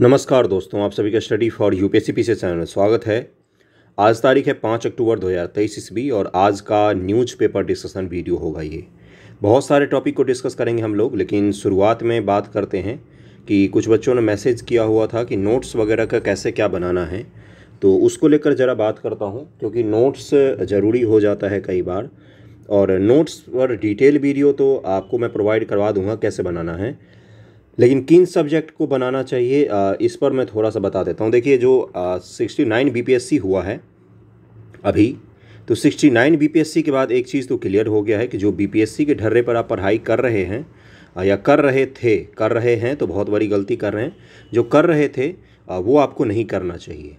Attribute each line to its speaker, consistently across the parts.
Speaker 1: नमस्कार दोस्तों आप सभी का study for P PC channel में स्वागत है आज तारीख है पाँच अक्टूबर 2023 ईस्वी और आज का न्यूज पेपर डिस्कशन वीडियो होगा ये बहुत सारे टॉपिक को डिस्कस करेंगे हम लोग लेकिन शुरुआत में बात करते हैं कि कुछ बच्चों ने मैसेज किया हुआ था कि नोट्स वगैरह का कैसे क्या बनाना है तो उसको लेकर ज़रा बात करता हूँ क्योंकि नोट्स ज़रूरी हो जाता है कई बार और नोट्स पर डिटेल वीडियो तो आपको मैं प्रोवाइड करवा दूँगा कैसे बनाना है लेकिन किन सब्जेक्ट को बनाना चाहिए इस पर मैं थोड़ा सा बता देता हूँ देखिए जो सिक्सटी नाइन बी हुआ है अभी तो सिक्सटी नाइन बी के बाद एक चीज़ तो क्लियर हो गया है कि जो बी के ढर्रे पर आप पढ़ाई कर रहे हैं या कर रहे थे कर रहे हैं तो बहुत बड़ी गलती कर रहे हैं जो कर रहे थे वो आपको नहीं करना चाहिए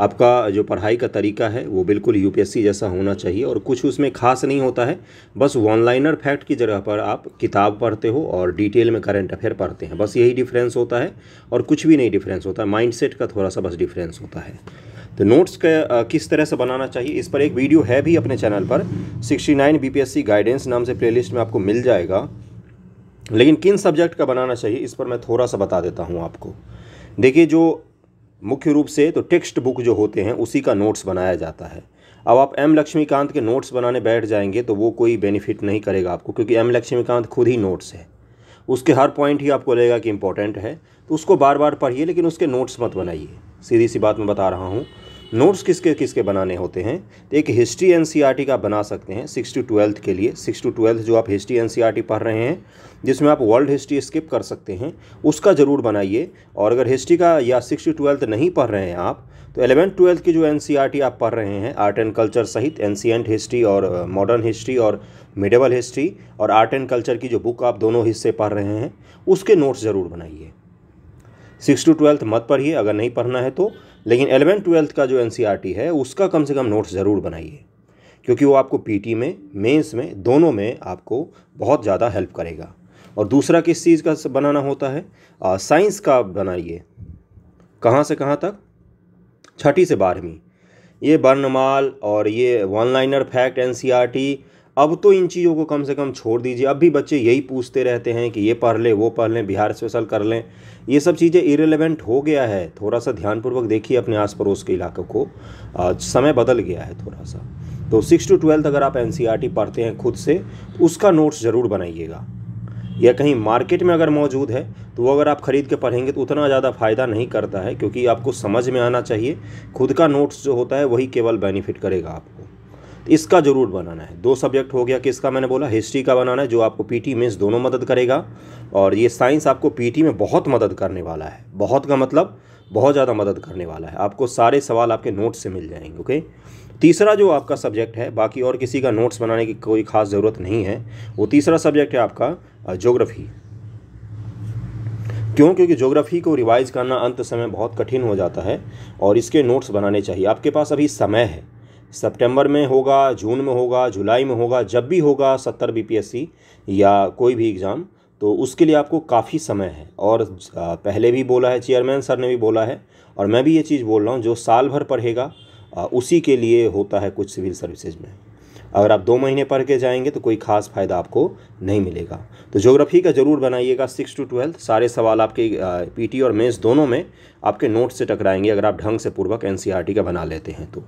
Speaker 1: आपका जो पढ़ाई का तरीका है वो बिल्कुल यूपीएससी जैसा होना चाहिए और कुछ उसमें खास नहीं होता है बस वन फैक्ट की जगह पर आप किताब पढ़ते हो और डिटेल में करंट अफेयर पढ़ते हैं बस यही डिफरेंस होता है और कुछ भी नहीं डिफरेंस होता है माइंड का थोड़ा सा बस डिफरेंस होता है तो नोट्स का किस तरह से बनाना चाहिए इस पर एक वीडियो है भी अपने चैनल पर 69 बीपीएससी गाइडेंस नाम से प्ले में आपको मिल जाएगा लेकिन किन सब्जेक्ट का बनाना चाहिए इस पर मैं थोड़ा सा बता देता हूँ आपको देखिए जो मुख्य रूप से तो टेक्स्ट बुक जो होते हैं उसी का नोट्स बनाया जाता है अब आप एम लक्ष्मीकांत के नोट्स बनाने बैठ जाएंगे तो वो कोई बेनिफिट नहीं करेगा आपको क्योंकि एम लक्ष्मीकांत खुद ही नोट्स है उसके हर पॉइंट ही आपको लगेगा कि इंपॉर्टेंट है तो उसको बार बार पढ़िए लेकिन उसके नोट्स मत बनाइए सीधी सी बात मैं बता रहा हूँ नोट्स किसके किसके बनाने होते हैं तो एक हिस्ट्री एन का बना सकते हैं सिक्स टू ट्वेल्थ के लिए सिक्स टू ट्वेल्थ जो आप हिस्ट्री एन पढ़ रहे हैं जिसमें आप वर्ल्ड हिस्ट्री स्किप कर सकते हैं उसका ज़रूर बनाइए और अगर हिस्ट्री का या सिक्स टू ट्वेल्थ नहीं पढ़ रहे हैं आप तो एलेवेंथ ट्वेल्थ की जो एन आप पढ़ रहे हैं आर्ट एंड कल्चर सहित एंशियंट हिस्ट्री और मॉडर्न हिस्ट्री और मिडेबल हिस्ट्री और आर्ट एंड कल्चर की जो बुक आप दोनों हिस्से पढ़ रहे हैं उसके नोट्स ज़रूर बनाइए सिक्स टू ट्वेल्थ मत पढ़िए अगर नहीं पढ़ना है तो लेकिन एलेवेंथ ट्वेल्थ का जो एन e है उसका कम से कम नोट्स ज़रूर बनाइए क्योंकि वो आपको पी में मेंस में दोनों में आपको बहुत ज़्यादा हेल्प करेगा और दूसरा किस चीज़ का बनाना होता है साइंस का बनाइए कहाँ से कहाँ तक छठी से बारहवीं ये बर्नमाल और ये वन लाइनर फैक्ट एन अब तो इन चीज़ों को कम से कम छोड़ दीजिए अब भी बच्चे यही पूछते रहते हैं कि ये पढ़ लें वो पढ़ लें बिहार स्पेशल कर लें ये सब चीज़ें इरेलीवेंट हो गया है थोड़ा सा ध्यानपूर्वक देखिए अपने आस पड़ोस के इलाके को समय बदल गया है थोड़ा सा तो सिक्स टू ट्वेल्थ अगर आप एन e पढ़ते हैं खुद से उसका नोट्स ज़रूर बनाइएगा या कहीं मार्केट में अगर मौजूद है तो वो अगर आप ख़रीद के पढ़ेंगे तो उतना ज़्यादा फ़ायदा नहीं करता है क्योंकि आपको समझ में आना चाहिए खुद का नोट्स जो होता है वही केवल बेनिफिट करेगा आपको इसका ज़रूर बनाना है दो सब्जेक्ट हो गया किसका मैंने बोला हिस्ट्री का बनाना है जो आपको पीटी मेंस दोनों मदद करेगा और ये साइंस आपको पीटी में बहुत मदद करने वाला है बहुत का मतलब बहुत ज़्यादा मदद करने वाला है आपको सारे सवाल आपके नोट्स से मिल जाएंगे ओके तीसरा जो आपका सब्जेक्ट है बाकी और किसी का नोट्स बनाने की कोई खास ज़रूरत नहीं है वो तीसरा सब्जेक्ट है आपका जोग्राफ़ी क्यों क्योंकि ज्योग्राफी को रिवाइज करना अंत समय बहुत कठिन हो जाता है और इसके नोट्स बनाने चाहिए आपके पास अभी समय है सितंबर में होगा जून में होगा जुलाई में होगा जब भी होगा सत्तर बीपीएससी या कोई भी एग्ज़ाम तो उसके लिए आपको काफ़ी समय है और पहले भी बोला है चेयरमैन सर ने भी बोला है और मैं भी ये चीज़ बोल रहा हूँ जो साल भर पढ़ेगा उसी के लिए होता है कुछ सिविल सर्विसेज में अगर आप दो महीने पढ़ के जाएंगे तो कोई खास फ़ायदा आपको नहीं मिलेगा तो ज्योग्राफी का ज़रूर बनाइएगा सिक्स टू ट्वेल्थ सारे सवाल आपके पीटी और मेंस दोनों में आपके नोट से टकराएंगे अगर आप ढंग से पूर्वक एन का बना लेते हैं तो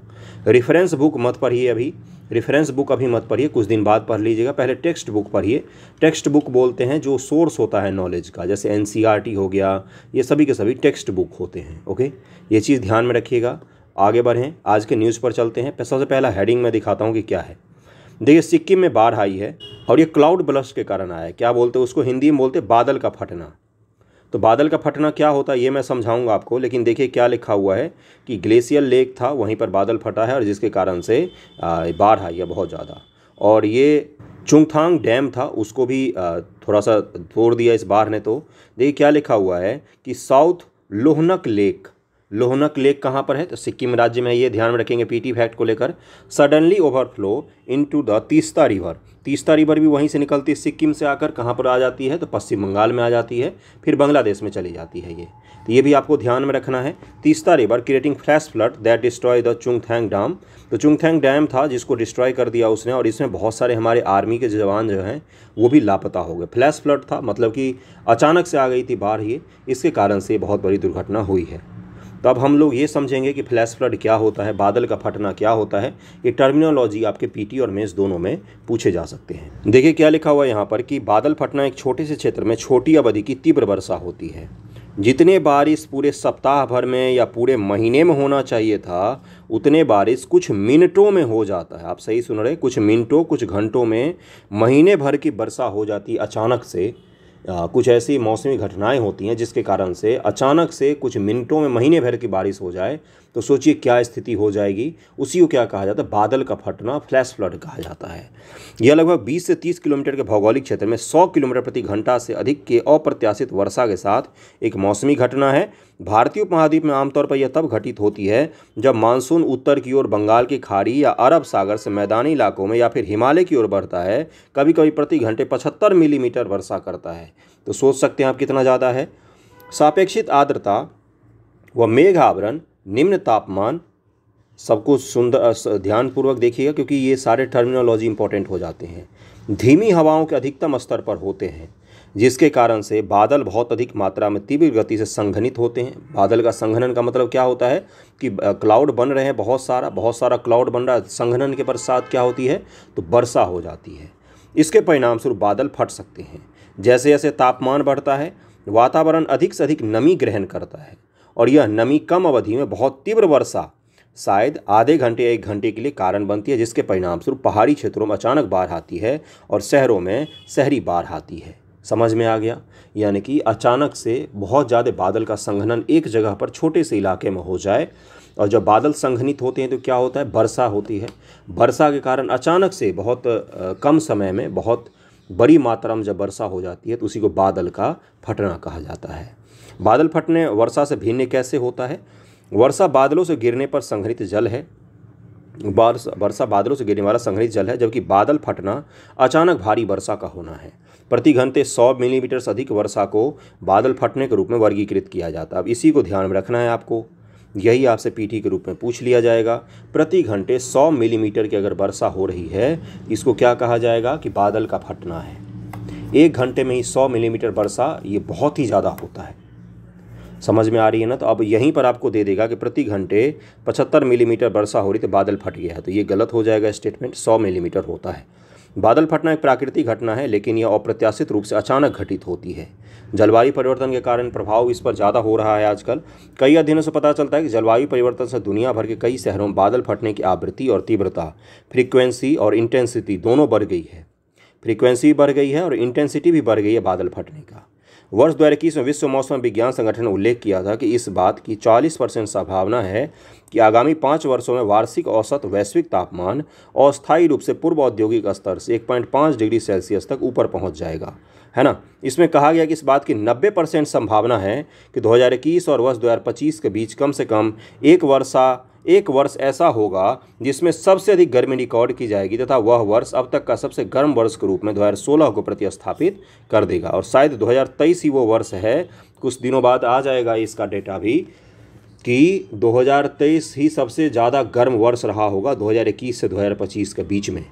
Speaker 1: रेफरेंस बुक मत पढ़िए अभी रेफरेंस बुक अभी मत पढ़िए कुछ दिन बाद पढ़ लीजिएगा पहले टेक्स्ट बुक पढ़िए टेक्स्ट बुक बोलते हैं जो सोर्स होता है नॉलेज का जैसे एन हो गया ये सभी के सभी टेक्स्ट बुक होते हैं ओके ये चीज़ ध्यान में रखिएगा आगे बढ़ें आज के न्यूज़ पर चलते हैं सबसे पहला हेडिंग में दिखाता हूँ कि क्या है देखिए सिक्किम में बाढ़ आई है और ये क्लाउड ब्लस्ट के कारण आया है क्या बोलते हैं उसको हिंदी में बोलते बादल का फटना तो बादल का फटना क्या होता है ये मैं समझाऊंगा आपको लेकिन देखिए क्या लिखा हुआ है कि ग्लेशियर लेक था वहीं पर बादल फटा है और जिसके कारण से बाढ़ आई है बहुत ज़्यादा और ये चुंगथांग डैम था उसको भी थोड़ा सा तोड़ दिया इस बाढ़ ने तो देखिए क्या लिखा हुआ है कि south Lhonak lake Lhonak lake कहाँ पर है तो सिक्किम राज्य में ये ध्यान में रखेंगे पीटी फैक्ट को लेकर suddenly overflow into the Teesta river Teesta river भी वहीं से निकलती है सिक्किम से आकर कहाँ पर आ जाती है तो पश्चिम बंगाल में आ जाती है फिर बांग्लादेश में चली जाती है ये तो ये भी आपको ध्यान में रखना है Teesta river creating flash flood that destroy the Chungthang dam तो चुंगथैंग डैम था जिसको डिस्ट्रॉय कर दिया उसने और इसमें बहुत सारे हमारे आर्मी के जवान जो हैं वो भी लापता हो गए फ्लैश फ्लड था मतलब कि अचानक से आ गई थी बाढ़ ये इसके कारण से बहुत बड़ी दुर्घटना हुई है तो अब हम लोग ये समझेंगे कि फ्लैश फ्लड क्या होता है बादल का फटना क्या होता है ये टर्मिनोलॉजी आपके पीटी और मेज़ दोनों में पूछे जा सकते हैं देखिए क्या लिखा हुआ है यहाँ पर कि बादल फटना एक छोटे से क्षेत्र में छोटी अवधि की तीव्र वर्षा होती है जितने बारिश पूरे सप्ताह भर में या पूरे महीने में होना चाहिए था उतने बारिश कुछ मिनटों में हो जाता है आप सही सुन रहे कुछ मिनटों कुछ घंटों में महीने भर की वर्षा हो जाती अचानक से कुछ ऐसी मौसमी घटनाएं होती हैं जिसके कारण से अचानक से कुछ मिनटों में महीने भर की बारिश हो जाए तो सोचिए क्या स्थिति हो जाएगी उसी को क्या कहा जाता है बादल का फटना फ्लैश फ्लड कहा जाता है यह लगभग 20 से 30 किलोमीटर के भौगोलिक क्षेत्र में 100 किलोमीटर प्रति घंटा से अधिक के अप्रत्याशित वर्षा के साथ एक मौसमी घटना है भारतीय उपमहाद्वीप में आमतौर पर यह तब घटित होती है जब मानसून उत्तर की ओर बंगाल की खाड़ी या अरब सागर से मैदानी इलाकों में या फिर हिमालय की ओर बढ़ता है कभी कभी प्रति घंटे पचहत्तर मिलीमीटर वर्षा करता है तो सोच सकते हैं आप कितना ज़्यादा है सापेक्षित आर्द्रता व मेघ आवरण निम्न तापमान सबको सुंदर ध्यानपूर्वक देखिएगा क्योंकि ये सारे टर्मिनोलॉजी इंपॉर्टेंट हो जाते हैं धीमी हवाओं के अधिकतम स्तर पर होते हैं जिसके कारण से बादल बहुत अधिक मात्रा में तीव्र गति से संघनित होते हैं बादल का संघनन का मतलब क्या होता है कि क्लाउड बन रहे हैं बहुत सारा बहुत सारा क्लाउड बन रहा है संघनन के बरसात क्या होती है तो वर्षा हो जाती है इसके परिणामस्वरूप बादल फट सकते हैं जैसे जैसे तापमान बढ़ता है वातावरण अधिक से अधिक नमी ग्रहण करता है और यह नमी कम अवधि में बहुत तीव्र वर्षा शायद आधे घंटे या एक घंटे के लिए कारण बनती है जिसके परिणामस्वरूप पहाड़ी क्षेत्रों में अचानक बाढ़ आती है और शहरों में शहरी बाढ़ आती है समझ में आ गया यानी कि अचानक से बहुत ज़्यादा बादल का संघनन एक जगह पर छोटे से इलाके में हो जाए और जब बादल संघनित होते हैं तो क्या होता है वर्षा होती है वर्षा के कारण अचानक से बहुत कम समय में बहुत बड़ी मात्रा में जब वर्षा हो जाती है तो उसी को बादल का फटना कहा जाता है बादल फटने वर्षा से भिन्न कैसे होता है वर्षा बादलों से गिरने पर संघनित जल है वर्षा बादलों से गिरने वाला संघनित जल है जबकि बादल फटना अचानक भारी वर्षा का होना है प्रति घंटे 100 मिलीमीटर से अधिक वर्षा को बादल फटने के रूप में वर्गीकृत किया जाता है अब इसी को ध्यान में रखना है आपको यही आपसे पीटी के रूप में पूछ लिया जाएगा प्रति घंटे 100 मिलीमीटर की अगर वर्षा हो रही है इसको क्या कहा जाएगा कि बादल का फटना है एक घंटे में ही 100 मिलीमीटर वर्षा ये बहुत ही ज़्यादा होता है समझ में आ रही है ना तो अब यहीं पर आपको दे देगा कि प्रति घंटे 75 मिलीमीटर वर्षा हो रही तो बादल फट गया है तो ये गलत हो जाएगा स्टेटमेंट 100 मिलीमीटर होता है बादल फटना एक प्राकृतिक घटना है लेकिन यह अप्रत्याशित रूप से अचानक घटित होती है जलवायु परिवर्तन के कारण प्रभाव इस पर ज़्यादा हो रहा है आजकल कई अध्ययनों से पता चलता है कि जलवायु परिवर्तन से दुनिया भर के कई शहरों में बादल फटने की आवृत्ति और तीव्रता फ्रीक्वेंसी और इंटेंसिटी दोनों बढ़ गई है फ्रीक्वेंसी बढ़ गई है और इंटेंसिटी भी बढ़ गई है बादल फटने का वर्ष दो हज़ार इक्कीस में विश्व मौसम विज्ञान संगठन ने उल्लेख किया था कि इस बात की 40 परसेंट संभावना है कि आगामी पाँच वर्षों में वार्षिक औसत वैश्विक तापमान अस्थायी रूप से पूर्व औद्योगिक स्तर से 1.5 डिग्री सेल्सियस तक ऊपर पहुंच जाएगा है ना इसमें कहा गया कि इस बात की 90 परसेंट संभावना है कि दो और वर्ष दो के बीच कम से कम एक वर्षा एक वर्ष ऐसा होगा जिसमें सबसे अधिक गर्मी रिकॉर्ड की जाएगी तथा वह वर्ष अब तक का सबसे गर्म वर्ष के रूप में 2016 को प्रतिस्थापित कर देगा और शायद 2023 ही वो वर्ष है कुछ दिनों बाद आ जाएगा इसका डेटा भी कि 2023 ही सबसे ज़्यादा गर्म वर्ष रहा होगा 2021 से 2025 के बीच में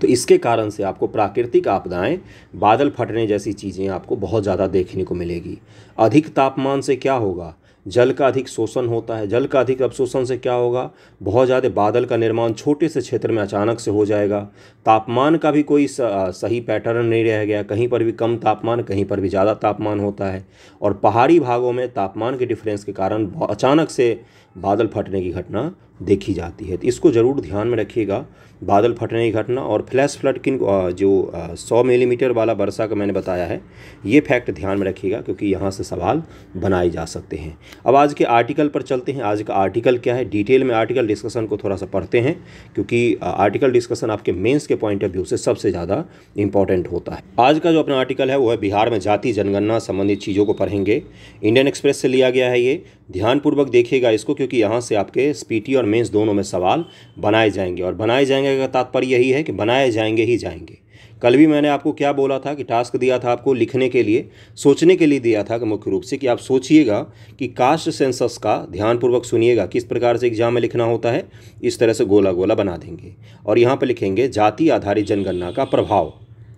Speaker 1: तो इसके कारण से आपको प्राकृतिक आपदाएं बादल फटने जैसी चीज़ें आपको बहुत ज़्यादा देखने को मिलेगी अधिक तापमान से क्या होगा जल का अधिक शोषण होता है जल का अधिक अवशोषण से क्या होगा बहुत ज़्यादा बादल का निर्माण छोटे से क्षेत्र में अचानक से हो जाएगा तापमान का भी कोई सही पैटर्न नहीं रह गया कहीं पर भी कम तापमान कहीं पर भी ज़्यादा तापमान होता है और पहाड़ी भागों में तापमान के डिफरेंस के कारण अचानक से बादल फटने की घटना देखी जाती है तो इसको ज़रूर ध्यान में रखिएगा बादल फटने की घटना और फ्लैश फ्लड किन जो सौ मिलीमीटर वाला वर्षा का मैंने बताया है ये फैक्ट ध्यान में रखिएगा क्योंकि यहाँ से सवाल बनाए जा सकते हैं अब आज के आर्टिकल पर चलते हैं आज का आर्टिकल क्या है डिटेल में आर्टिकल डिस्कशन को थोड़ा सा पढ़ते हैं क्योंकि आर्टिकल डिस्कशन आपके मेन्स के पॉइंट ऑफ व्यू से सबसे ज़्यादा इंपॉर्टेंट होता है आज का जो अपना आर्टिकल है वो है बिहार में जाति जनगणना संबंधित चीज़ों को पढ़ेंगे इंडियन एक्सप्रेस से लिया गया है ये ध्यानपूर्वक देखिएगा इसको क्योंकि यहाँ से आपके स्पीटी और मेन्स दोनों में सवाल बनाए जाएंगे और बनाए जाएंगे कहने का तात्पर्य यही है कि बनाए जाएंगे ही जाएंगे कल भी मैंने आपको क्या बोला था कि टास्क दिया था आपको लिखने के लिए सोचने के लिए दिया था कि मुख्य रूप से कि आप सोचिएगा कि कास्ट सेंसस का ध्यानपूर्वक सुनिएगा किस प्रकार से एग्जाम में लिखना होता है इस तरह से गोला गोला बना देंगे और यहाँ पर लिखेंगे जाति आधारित जनगणना का प्रभाव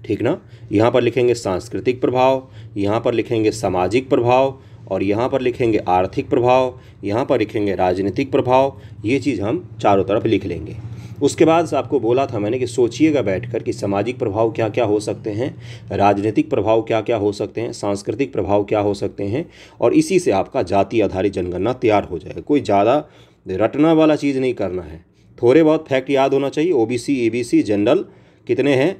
Speaker 1: ठीक ना यहाँ पर लिखेंगे सांस्कृतिक प्रभाव यहाँ पर लिखेंगे सामाजिक प्रभाव और यहाँ पर लिखेंगे आर्थिक प्रभाव यहाँ पर लिखेंगे राजनीतिक प्रभाव ये चीज़ हम चारों तरफ लिख लेंगे उसके बाद आपको बोला था मैंने कि सोचिएगा बैठकर कि सामाजिक प्रभाव क्या क्या हो सकते हैं राजनीतिक प्रभाव क्या क्या हो सकते हैं सांस्कृतिक प्रभाव क्या हो सकते हैं और इसी से आपका जाति आधारित जनगणना तैयार हो जाएगा कोई ज़्यादा रटना वाला चीज़ नहीं करना है थोड़े बहुत फैक्ट याद होना चाहिए ओ बी जनरल कितने हैं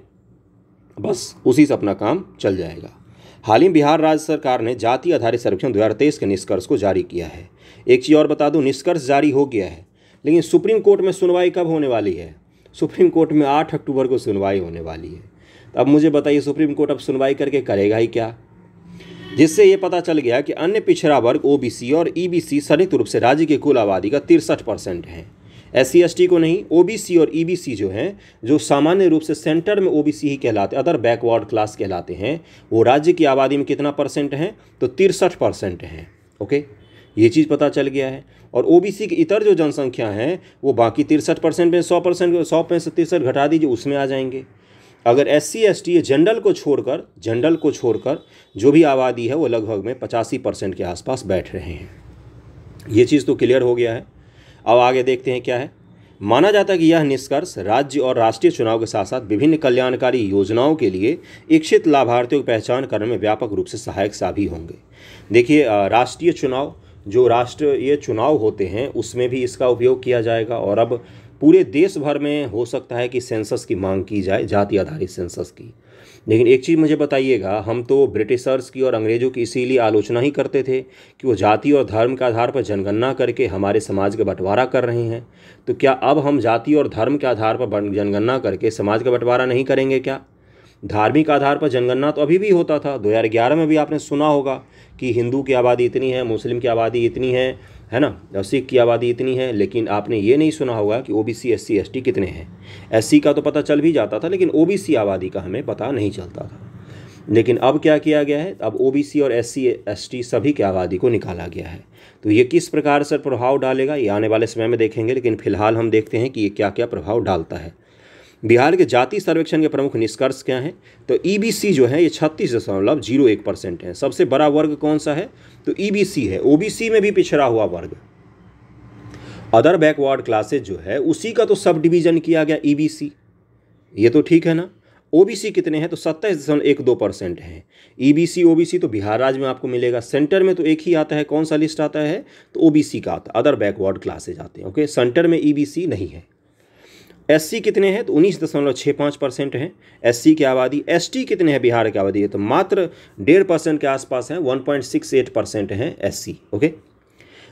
Speaker 1: बस उसी से अपना काम चल जाएगा हाल ही बिहार राज्य सरकार ने जाति आधारित सर्वेक्षण दो के निष्कर्ष को जारी किया है एक चीज़ और बता दूं निष्कर्ष जारी हो गया है लेकिन सुप्रीम कोर्ट में सुनवाई कब होने वाली है सुप्रीम कोर्ट में आठ अक्टूबर को सुनवाई होने वाली है तो अब मुझे बताइए सुप्रीम कोर्ट अब सुनवाई करके करेगा ही क्या जिससे ये पता चल गया कि अन्य पिछड़ा वर्ग ओ और ई बी रूप से राज्य की कुल आबादी का तिरसठ परसेंट है एस सी को नहीं ओ और ई जो हैं जो सामान्य रूप से सेंटर में ओ ही कहलाते अदर बैकवर्ड क्लास कहलाते हैं वो राज्य की आबादी में कितना परसेंट हैं तो तिरसठ परसेंट हैं ओके ये चीज़ पता चल गया है और ओ बी सी की इतर जो जनसंख्या है वो बाकी तिरसठ परसेंट में सौ परसेंट सौ पैंसठ तिरसठ घटा दीजिए उसमें आ जाएंगे अगर S C S T general को छोड़कर जनरल को छोड़कर जो भी आबादी है वो लगभग में पचासी परसेंट के आसपास बैठ रहे हैं ये चीज़ तो क्लियर हो गया है अब आगे देखते हैं क्या है माना जाता है कि यह निष्कर्ष राज्य और राष्ट्रीय चुनाव के साथ साथ विभिन्न कल्याणकारी योजनाओं के लिए इच्छित लाभार्थियों की पहचान करने में व्यापक रूप से सहायक साबित होंगे देखिए राष्ट्रीय चुनाव जो राष्ट्रीय चुनाव होते हैं उसमें भी इसका उपयोग किया जाएगा और अब पूरे देश भर में हो सकता है कि सेंसस की मांग की जाए जाति आधारित सेंसस की लेकिन एक चीज़ मुझे बताइएगा हम तो ब्रिटिशर्स की और अंग्रेज़ों की इसीलिए आलोचना ही करते थे कि वो जाति और धर्म के आधार पर जनगणना करके हमारे समाज का बंटवारा कर रहे हैं तो क्या अब हम जाति और धर्म के आधार पर जनगणना करके समाज का बंटवारा नहीं करेंगे क्या धार्मिक आधार पर जनगणना तो अभी भी होता था 2011 में भी आपने सुना होगा कि हिंदू की आबादी इतनी है मुस्लिम की आबादी इतनी है है ना सिख की आबादी इतनी है लेकिन आपने ये नहीं सुना होगा कि O B C S C S T कितने हैं एस सी का तो पता चल भी जाता था लेकिन ओ बी सी आबादी का हमें पता नहीं चलता था लेकिन अब क्या किया गया है अब ओ बी सी और एस सी एस टी सभी की आबादी को निकाला गया है तो ये किस प्रकार से प्रभाव डालेगा ये आने वाले समय में देखेंगे लेकिन फिलहाल हम देखते हैं कि ये क्या क्या प्रभाव डालता है बिहार के जाति सर्वेक्षण के प्रमुख निष्कर्ष क्या हैं तो ईबीसी e जो है ये छत्तीस दशमलव जीरो एक परसेंट है सबसे बड़ा वर्ग कौन सा है तो ईबीसी e है ओबीसी में भी पिछड़ा हुआ वर्ग अदर बैकवर्ड क्लासेज जो है उसी का तो सब डिवीजन किया गया ईबीसी e ये तो ठीक है ना ओबीसी कितने हैं तो सत्ताईस दशमलव एक दो परसेंट हैं बी सी तो बिहार राज्य में आपको मिलेगा सेंटर में तो एक ही आता है कौन सा लिस्ट आता है तो ओ बी सी का आता है अदर बैकवर्ड क्लासेज आते हैं ओके सेंटर में ई बी सी नहीं है एस कितने हैं तो उन्नीस दशमलव छः पाँच परसेंट हैं एस की आबादी एस कितने हैं बिहार की आबादी है तो मात्र डेढ़ परसेंट के आसपास हैं one point six eight percent हैं एस ओके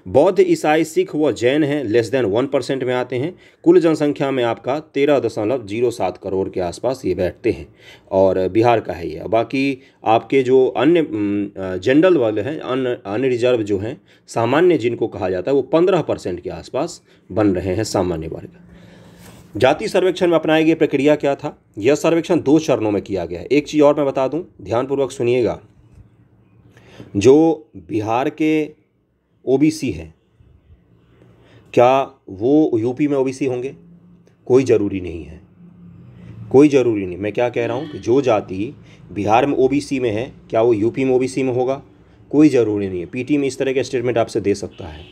Speaker 1: बौद्ध ईसाई सिख व जैन हैं लेस देन वन परसेंट में आते हैं कुल जनसंख्या में आपका तेरह दशमलव जीरो सात करोड़ के आसपास ये बैठते हैं और बिहार का है ये बाकी आपके जो अन्य जनरल वाले हैं अन्य अन्य रिजर्व जो हैं सामान्य जिनको कहा जाता है वो पंद्रह परसेंट के आसपास बन रहे हैं सामान्य वर्ग जाति सर्वेक्षण में अपनाई गई प्रक्रिया क्या था यह सर्वेक्षण दो चरणों में किया गया है एक चीज़ और मैं बता दूं ध्यानपूर्वक सुनिएगा जो बिहार के ओबीसी हैं क्या वो यूपी में ओबीसी होंगे कोई ज़रूरी नहीं है कोई ज़रूरी नहीं मैं क्या कह रहा हूँ कि जो जाति बिहार में ओबीसी में है क्या वो यूपी में ओबीसी में होगा कोई ज़रूरी नहीं है पीटी में इस तरह के स्टेटमेंट आपसे दे सकता है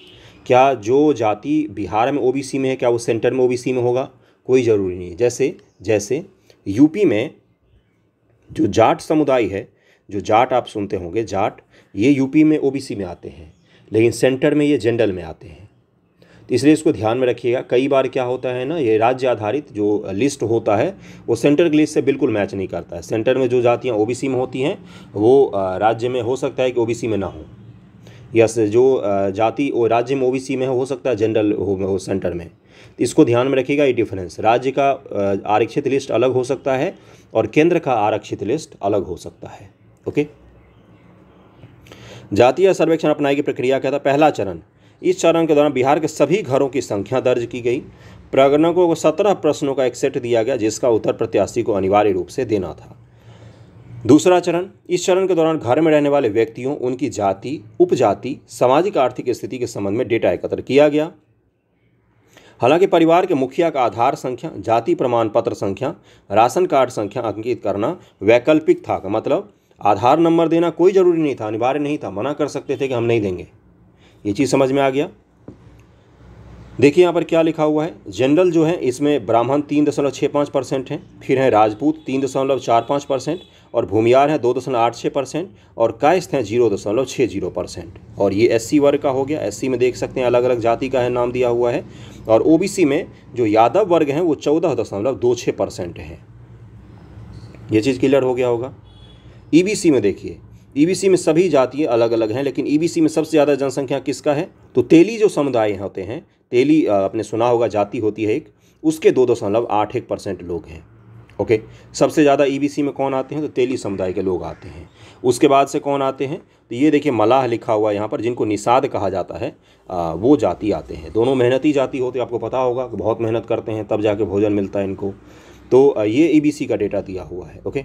Speaker 1: क्या जो जाति बिहार में ओबीसी में है क्या वो सेंटर में ओबीसी में होगा कोई ज़रूरी नहीं है जैसे जैसे यूपी में जो जाट समुदाय है जो जाट आप सुनते होंगे जाट ये यूपी में ओबीसी में आते हैं लेकिन सेंटर में ये जनरल में आते हैं तो इसलिए इसको ध्यान में रखिएगा कई बार क्या होता है ना ये राज्य आधारित जो लिस्ट होता है वो सेंटर की लिस्ट से बिल्कुल मैच नहीं करता है सेंटर में जो जातियाँ ओ में होती हैं वो राज्य में हो सकता है कि ओ में ना हो या जो जाति वो राज्य में ओ में हो सकता है जनरल हो सेंटर में इसको ध्यान में रखिएगा ये डिफरेंस राज्य का आरक्षित लिस्ट अलग हो सकता है और केंद्र का आरक्षित लिस्ट अलग हो सकता है ओके जातीय सर्वेक्षण अपनाई की प्रक्रिया क्या था पहला चरण इस चरण के दौरान बिहार के सभी घरों की संख्या दर्ज की गई प्रगणकों को सत्रह प्रश्नों का एक सेट दिया गया जिसका उत्तर प्रत्याशी को अनिवार्य रूप से देना था दूसरा चरण इस चरण के दौरान घर में रहने वाले व्यक्तियों उनकी जाति उपजाति सामाजिक आर्थिक स्थिति के संबंध में डेटा एकत्र किया गया हालांकि परिवार के मुखिया का आधार संख्या जाति प्रमाण पत्र संख्या राशन कार्ड संख्या अंकित करना वैकल्पिक था मतलब आधार नंबर देना कोई ज़रूरी नहीं था अनिवार्य नहीं था मना कर सकते थे कि हम नहीं देंगे ये चीज़ समझ में आ गया देखिए यहाँ पर क्या लिखा हुआ है जनरल जो है इसमें ब्राह्मण तीन दशमलव छः पाँच परसेंट हैं फिर हैं राजपूत तीन दशमलव चार पाँच परसेंट और भूमियार हैं दो दशमलव आठ छः परसेंट और कायस्थ हैं जीरो दशमलव छः जीरो परसेंट और ये एससी वर्ग का हो गया एससी में देख सकते हैं अलग अलग जाति का है नाम दिया हुआ है और ओबीसी में जो यादव वर्ग हैं वो चौदह दशमलव दो छः परसेंट है ये चीज़ क्लियर हो गया होगा सी में देखिए सी में सभी जातियाँ अलग अलग हैं लेकिन सी में सबसे ज़्यादा जनसंख्या किसका है तो तेली जो समुदाय होते हैं तेली आपने सुना होगा जाति होती है एक उसके दो दशमलव आठ एक परसेंट लोग हैं ओके सबसे ज़्यादा ईबीसी e में कौन आते हैं तो तेली समुदाय के लोग आते हैं उसके बाद से कौन आते हैं तो ये देखिए मलाह लिखा हुआ है यहाँ पर जिनको निषाद कहा जाता है आ, वो जाति आते हैं दोनों मेहनती जाति होते आपको पता होगा कि बहुत मेहनत करते हैं तब जाके भोजन मिलता है इनको तो ये ई e का डेटा दिया हुआ है ओके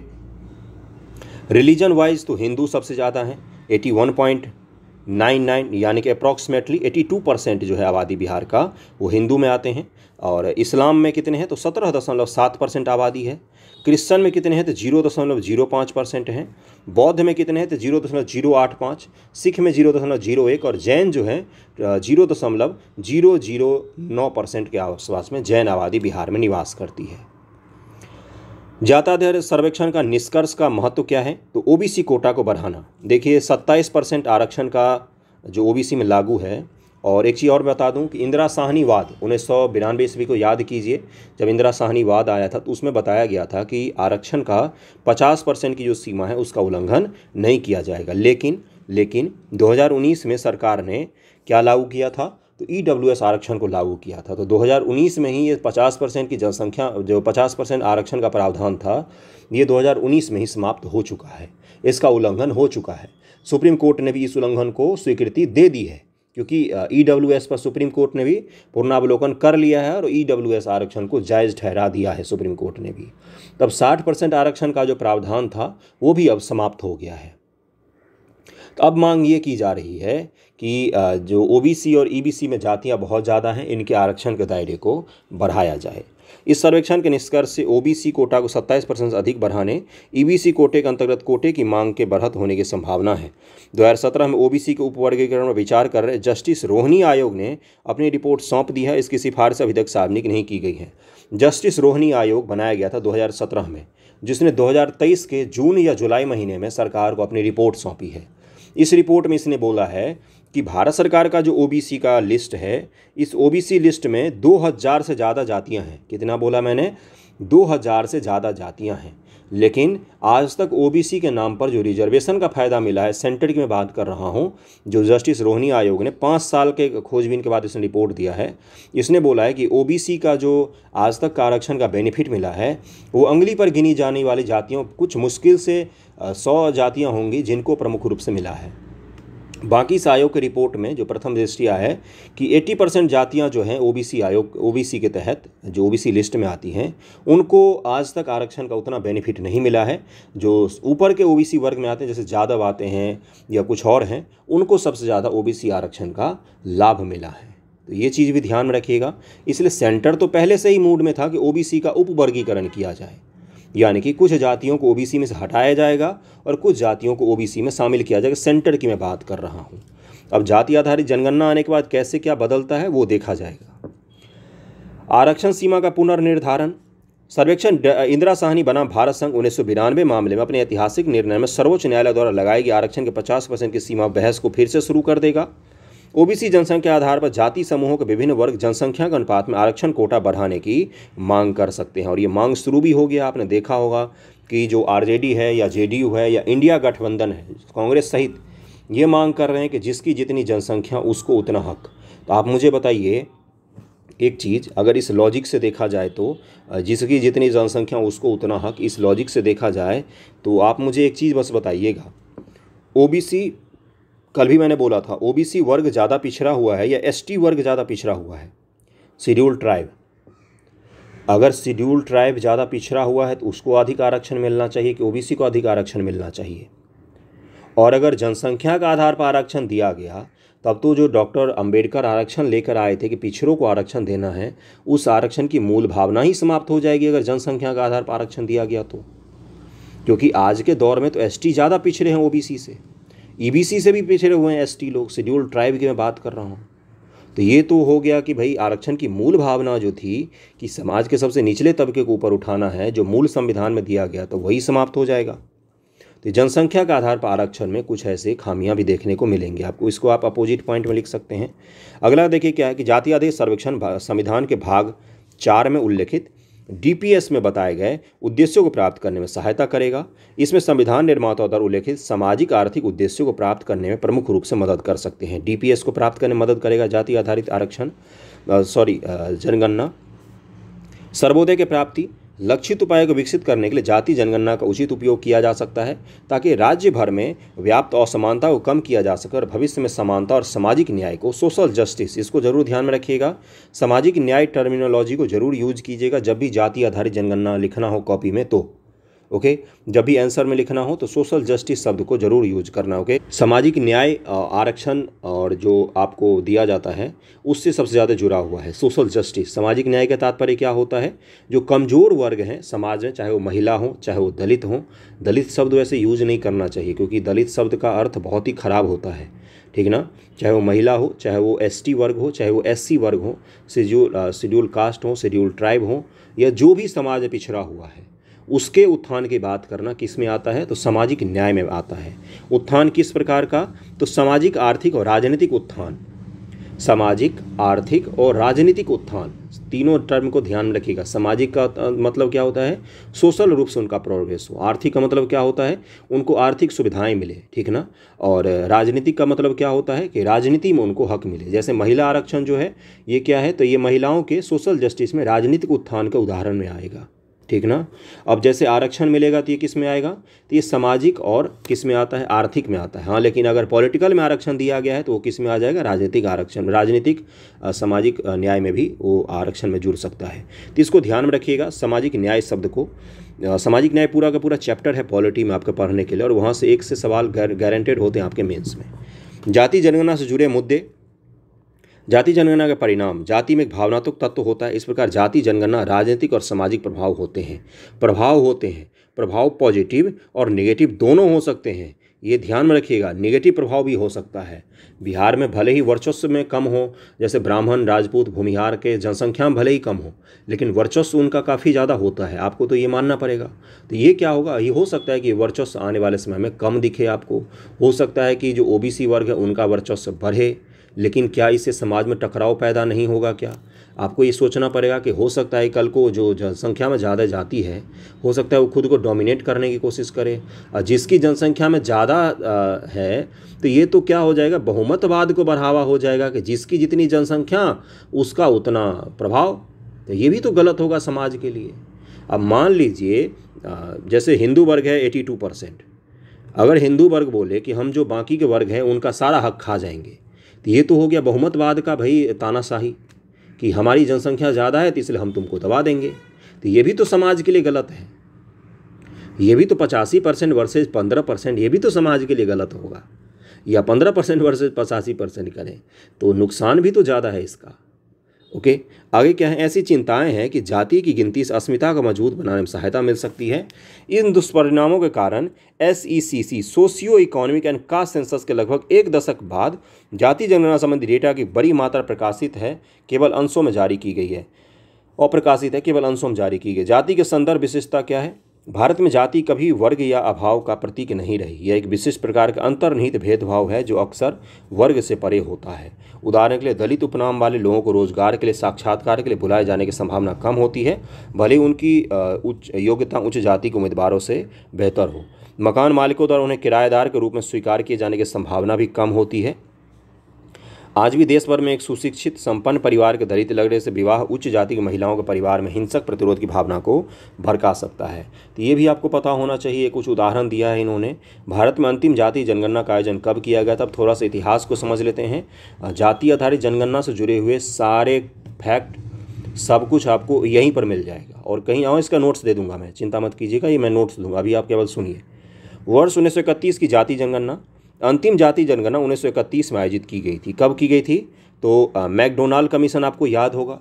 Speaker 1: रिलीजन वाइज तो हिंदू सबसे ज़्यादा हैं eighty one point nine nine यानी कि अप्रॉक्सीमेटली एटी टू परसेंट जो है आबादी बिहार का वो हिंदू में आते हैं और इस्लाम में कितने हैं तो सत्रह दशमलव सात परसेंट आबादी है क्रिश्चन में कितने हैं तो जीरो दशमलव जीरो पाँच परसेंट हैं बौद्ध में कितने हैं तो जीरो दशमलव जीरो आठ पाँच सिख में जीरो दशमलव जीरो एक और जैन जो है जीरो दशमलव जीरो जीरो नौ परसेंट के आसपास में जैन आबादी बिहार में निवास करती है जाताधर सर्वेक्षण का निष्कर्ष का महत्व क्या है तो ओबीसी कोटा को बढ़ाना देखिए 27 परसेंट आरक्षण का जो ओबीसी में लागू है और एक चीज़ और बता दूं कि इंदिरा साहनी वाद उन्नीस सौ बिरानवे ईस्वी को याद कीजिए जब इंदिरा साहनी वाद आया था तो उसमें बताया गया था कि आरक्षण का 50 परसेंट की जो सीमा है उसका उल्लंघन नहीं किया जाएगा लेकिन लेकिन 2019 में सरकार ने क्या लागू किया था तो ई e आरक्षण को लागू किया था तो 2019 में ही ये 50 परसेंट की जनसंख्या जो 50 परसेंट आरक्षण का प्रावधान था ये 2019 में ही समाप्त हो चुका है इसका उल्लंघन हो चुका है सुप्रीम कोर्ट ने भी इस उल्लंघन को स्वीकृति दे दी है क्योंकि ई e पर सुप्रीम कोर्ट ने भी पूर्णावलोकन कर लिया है और ई e आरक्षण को जायज़ ठहरा दिया है सुप्रीम कोर्ट ने भी तब 60 परसेंट आरक्षण का जो प्रावधान था वो भी अब समाप्त हो गया है तो अब मांग ये की जा रही है कि जो ओ और ई e में जातियाँ बहुत ज़्यादा हैं इनके आरक्षण के दायरे को बढ़ाया जाए इस सर्वेक्षण के निष्कर्ष से ओबीसी कोटा को 27 परसेंट से अधिक बढ़ाने ईबीसी e कोटे के अंतर्गत कोटे की मांग के बढ़त होने की संभावना है 2017 में ओबीसी के उपवर्गीकरण पर विचार कर रहे जस्टिस रोहनी आयोग ने अपनी रिपोर्ट सौंप दी है इसकी सिफारिश अभी तक सार्वजनिक नहीं की गई है जस्टिस रोहनी आयोग बनाया गया था दो में जिसने दो के जून या जुलाई महीने में सरकार को अपनी रिपोर्ट सौंपी है इस रिपोर्ट में इसने बोला है कि भारत सरकार का जो ओबीसी का लिस्ट है इस ओबीसी लिस्ट में 2000 से ज़्यादा जातियां हैं कितना बोला मैंने 2000 से ज़्यादा जातियां हैं लेकिन आज तक ओबीसी के नाम पर जो रिजर्वेशन का फ़ायदा मिला है सेंटर की मैं बात कर रहा हूँ जो जस्टिस रोहिणी आयोग ने पाँच साल के खोजबीन के बाद इसने रिपोर्ट दिया है इसने बोला है कि ओबीसी का जो आज तक का आरक्षण का बेनिफिट मिला है वो अंगली पर गिनी जाने वाली जातियों कुछ मुश्किल से सौ जातियाँ होंगी जिनको प्रमुख रूप से मिला है बाकी आयोग की रिपोर्ट में जो प्रथम दृष्टि आया है कि 80 परसेंट जातियाँ जो हैं ओबीसी आयोग ओबीसी के तहत जो ओबीसी लिस्ट में आती हैं उनको आज तक आरक्षण का उतना बेनिफिट नहीं मिला है जो ऊपर के ओबीसी वर्ग में आते हैं जैसे जादव आते हैं या कुछ और हैं उनको सबसे ज़्यादा ओ आरक्षण का लाभ मिला है तो ये चीज़ भी ध्यान में रखिएगा इसलिए सेंटर तो पहले से ही मूड में था कि ओ का उपवर्गीकरण किया जाए यानी कि कुछ जातियों को ओबीसी में से हटाया जाएगा और कुछ जातियों को ओबीसी में शामिल किया जाएगा सेंटर की मैं बात कर रहा हूँ अब जाति आधारित जनगणना आने के बाद कैसे क्या बदलता है वो देखा जाएगा आरक्षण सीमा का पुनर्निर्धारण सर्वेक्षण इंदिरा साहनी बनाम भारत संघ उन्नीस मामले में अपने ऐतिहासिक निर्णय में सर्वोच्च न्यायालय द्वारा लगाई गई आरक्षण के 50 परसेंट की सीमा बहस को फिर से शुरू कर देगा ओबीसी जनसंख्या आधार पर जाति समूहों के विभिन्न वर्ग जनसंख्या के अनुपात में आरक्षण कोटा बढ़ाने की मांग कर सकते हैं और ये मांग शुरू भी हो गया आपने देखा होगा कि जो आरजेडी है या जेडीयू है या इंडिया गठबंधन है कांग्रेस सहित ये मांग कर रहे हैं कि जिसकी जितनी जनसंख्या उसको उतना हक तो आप मुझे बताइए एक चीज़ अगर इस लॉजिक से देखा जाए तो जिसकी जितनी जनसंख्या उसको उतना हक इस लॉजिक से देखा जाए तो आप मुझे एक चीज़ बस बताइएगा ओबीसी कल भी मैंने बोला था ओबीसी वर्ग ज़्यादा पिछड़ा हुआ है या एसटी वर्ग ज़्यादा पिछड़ा हुआ है शिड्यूल ट्राइब अगर शिड्यूल ट्राइब ज़्यादा पिछड़ा हुआ है तो उसको अधिक आरक्षण मिलना चाहिए कि ओबीसी को अधिक आरक्षण मिलना चाहिए और अगर जनसंख्या का आधार पर आरक्षण दिया गया तब तो जो डॉक्टर अंबेडकर आरक्षण लेकर आए थे कि पिछड़ों को आरक्षण देना है उस आरक्षण की मूल भावना ही समाप्त हो जाएगी अगर जनसंख्या का आधार पर आरक्षण दिया गया तो क्योंकि आज के दौर में तो एसटी ज़्यादा पिछड़े हैं ओबीसी से ईबीसी e से भी पिछड़े हुए हैं एसटी लोग शेड्यूल ट्राइब की मैं बात कर रहा हूँ तो ये तो हो गया कि भाई आरक्षण की मूल भावना जो थी कि समाज के सबसे निचले तबके को ऊपर उठाना है जो मूल संविधान में दिया गया तो वही समाप्त हो जाएगा तो जनसंख्या के आधार पर आरक्षण में कुछ ऐसे खामियां भी देखने को मिलेंगी आपको इसको आप अपोजिट पॉइंट में लिख सकते हैं अगला देखिए क्या है कि जाति आदेश सर्वेक्षण संविधान के भाग चार में उल्लेखित डीपीएस में बताए गए उद्देश्यों को प्राप्त करने में सहायता करेगा इसमें संविधान निर्माता द्वारा उल्लेखित सामाजिक आर्थिक उद्देश्यों को प्राप्त करने में प्रमुख रूप से मदद कर सकते हैं डीपीएस को प्राप्त करने में मदद करेगा जाति आधारित आरक्षण सॉरी जनगणना सर्वोदय के प्राप्ति लक्षित उपाय को विकसित करने के लिए जाति जनगणना का उचित उपयोग किया जा सकता है ताकि राज्य भर में व्याप्त असमानता को कम किया जा सके और भविष्य में समानता और सामाजिक न्याय को सोशल जस्टिस इसको जरूर ध्यान में रखिएगा सामाजिक न्याय टर्मिनोलॉजी को जरूर यूज कीजिएगा जब भी जाति आधारित जनगणना लिखना हो कॉपी में तो ओके जब भी आंसर में लिखना हो तो सोशल जस्टिस शब्द को जरूर यूज करना ओके सामाजिक न्याय आरक्षण और जो आपको दिया जाता है उससे सबसे ज़्यादा जुड़ा हुआ है सोशल जस्टिस सामाजिक न्याय का तात्पर्य क्या होता है जो कमज़ोर वर्ग हैं समाज में चाहे वो महिला हो चाहे वो दलित हों दलित शब्द वैसे यूज नहीं करना चाहिए क्योंकि दलित शब्द का अर्थ बहुत ही ख़राब होता है ठीक ना चाहे वो महिला हो चाहे वो एसटी वर्ग हो चाहे वो एससी वर्ग हो शेड्यूल शेड्यूल कास्ट हो शेड्यूल ट्राइब हो या जो भी समाज पिछड़ा हुआ है उसके उत्थान की बात करना किस में आता है तो सामाजिक न्याय में आता है उत्थान किस प्रकार का तो सामाजिक आर्थिक और राजनीतिक उत्थान सामाजिक आर्थिक और राजनीतिक उत्थान तीनों टर्म को ध्यान में रखिएगा सामाजिक का मतलब क्या होता है सोशल रूप से उनका प्रोग्रेस हो आर्थिक का मतलब क्या होता है उनको आर्थिक सुविधाएं मिले ठीक ना और राजनीतिक का मतलब क्या होता है कि राजनीति में उनको हक मिले जैसे महिला आरक्षण जो है ये क्या है तो ये महिलाओं के सोशल जस्टिस में राजनीतिक उत्थान का उदाहरण में आएगा ठीक ना अब जैसे आरक्षण मिलेगा तो ये किस में आएगा तो ये सामाजिक और किस में आता है आर्थिक में आता है हाँ लेकिन अगर पॉलिटिकल में आरक्षण दिया गया है तो वो किस में आ जाएगा राजनीतिक आरक्षण राजनीतिक सामाजिक न्याय में भी वो आरक्षण में जुड़ सकता है तो इसको ध्यान में रखिएगा सामाजिक न्याय शब्द को सामाजिक न्याय पूरा का पूरा चैप्टर है पॉलिटी में आपके पढ़ने के लिए और वहाँ से एक से सवाल गारंटेड होते हैं आपके मेन्स में जाति जनगणना से जुड़े मुद्दे जाति जनगणना का परिणाम जाति में एक भावनात्मक तत्व होता है इस प्रकार जाति जनगणना राजनीतिक और सामाजिक प्रभाव होते हैं प्रभाव होते हैं प्रभाव पॉजिटिव और निगेटिव दोनों हो सकते हैं ये ध्यान में रखिएगा निगेटिव प्रभाव भी हो सकता है बिहार में भले ही वर्चस्व में कम हो जैसे ब्राह्मण राजपूत भूमिहार के जनसंख्या भले ही कम हो लेकिन वर्चस्व उनका काफ़ी ज़्यादा होता है आपको तो ये मानना पड़ेगा तो ये क्या होगा ये हो सकता है कि वर्चस्व आने वाले समय में कम दिखे आपको हो सकता है कि जो ओ वर्ग है उनका वर्चस्व बढ़े लेकिन क्या इससे समाज में टकराव पैदा नहीं होगा क्या आपको ये सोचना पड़ेगा कि हो सकता है कल को जो जनसंख्या में ज़्यादा जाती है हो सकता है वो खुद को डोमिनेट करने की कोशिश करे और जिसकी जनसंख्या में ज़्यादा है तो ये तो क्या हो जाएगा बहुमतवाद को बढ़ावा हो जाएगा कि जिसकी जितनी जनसंख्या उसका उतना प्रभाव तो ये भी तो गलत होगा समाज के लिए अब मान लीजिए जैसे हिंदू वर्ग है एटी टू परसेंट अगर हिंदू वर्ग बोले कि हम जो बाकी के वर्ग हैं उनका सारा हक खा जाएंगे तो ये तो हो गया बहुमतवाद का भाई तानाशाही कि हमारी जनसंख्या ज़्यादा है तो इसलिए हम तुमको दबा देंगे तो ये भी तो समाज के लिए गलत है ये भी तो पचासी परसेंट वर्सेज पंद्रह परसेंट ये भी तो समाज के लिए गलत होगा या पंद्रह परसेंट वर्सेज पचासी परसेंट करें तो नुकसान भी तो ज़्यादा है इसका ओके आगे क्या है ऐसी चिंताएं हैं कि जाति की गिनती इस अस्मिता का मजबूत बनाने में सहायता मिल सकती है इन दुष्परिणामों के कारण S E C C socio economic and caste census के लगभग एक दशक बाद जाति जनगणना संबंधी डेटा की बड़ी मात्रा प्रकाशित है केवल अंशों में जारी की गई है और प्रकाशित है केवल अंशों में जारी की गई जाति के संदर्भ विशेषता क्या है भारत में जाति कभी वर्ग या अभाव का प्रतीक नहीं रही यह एक विशिष्ट प्रकार का अंतर्निहित भेदभाव है जो अक्सर वर्ग से परे होता है उदाहरण के लिए दलित उपनाम वाले लोगों को रोजगार के लिए साक्षात्कार के लिए बुलाए जाने की संभावना कम होती है भले उनकी उच्च योग्यता उच्च जाति के उम्मीदवारों से बेहतर हो मकान मालिकों द्वारा उन्हें किराएदार के रूप में स्वीकार किए जाने की संभावना भी कम होती है आज भी देश भर में एक सुशिक्षित संपन्न परिवार के दलित लगने से विवाह उच्च जाति की महिलाओं के परिवार में हिंसक प्रतिरोध की भावना को भड़का सकता है तो ये भी आपको पता होना चाहिए कुछ उदाहरण दिया है इन्होंने भारत में अंतिम जाति जनगणना का आयोजन कब किया गया था अब थोड़ा सा इतिहास को समझ लेते हैं जाति आधारित जनगणना से जुड़े हुए सारे फैक्ट सब कुछ आपको यहीं पर मिल जाएगा और कहीं आओ इसका नोट्स दे दूंगा मैं चिंता मत कीजिएगा ये मैं नोट्स दूंगा अभी आप केवल सुनिए वर्ष उन्नीस की जाति जनगणना अंतिम जाति जनगणना 1931 में आयोजित की गई थी कब की गई थी तो मैकडोनाल्ड कमीशन आपको याद होगा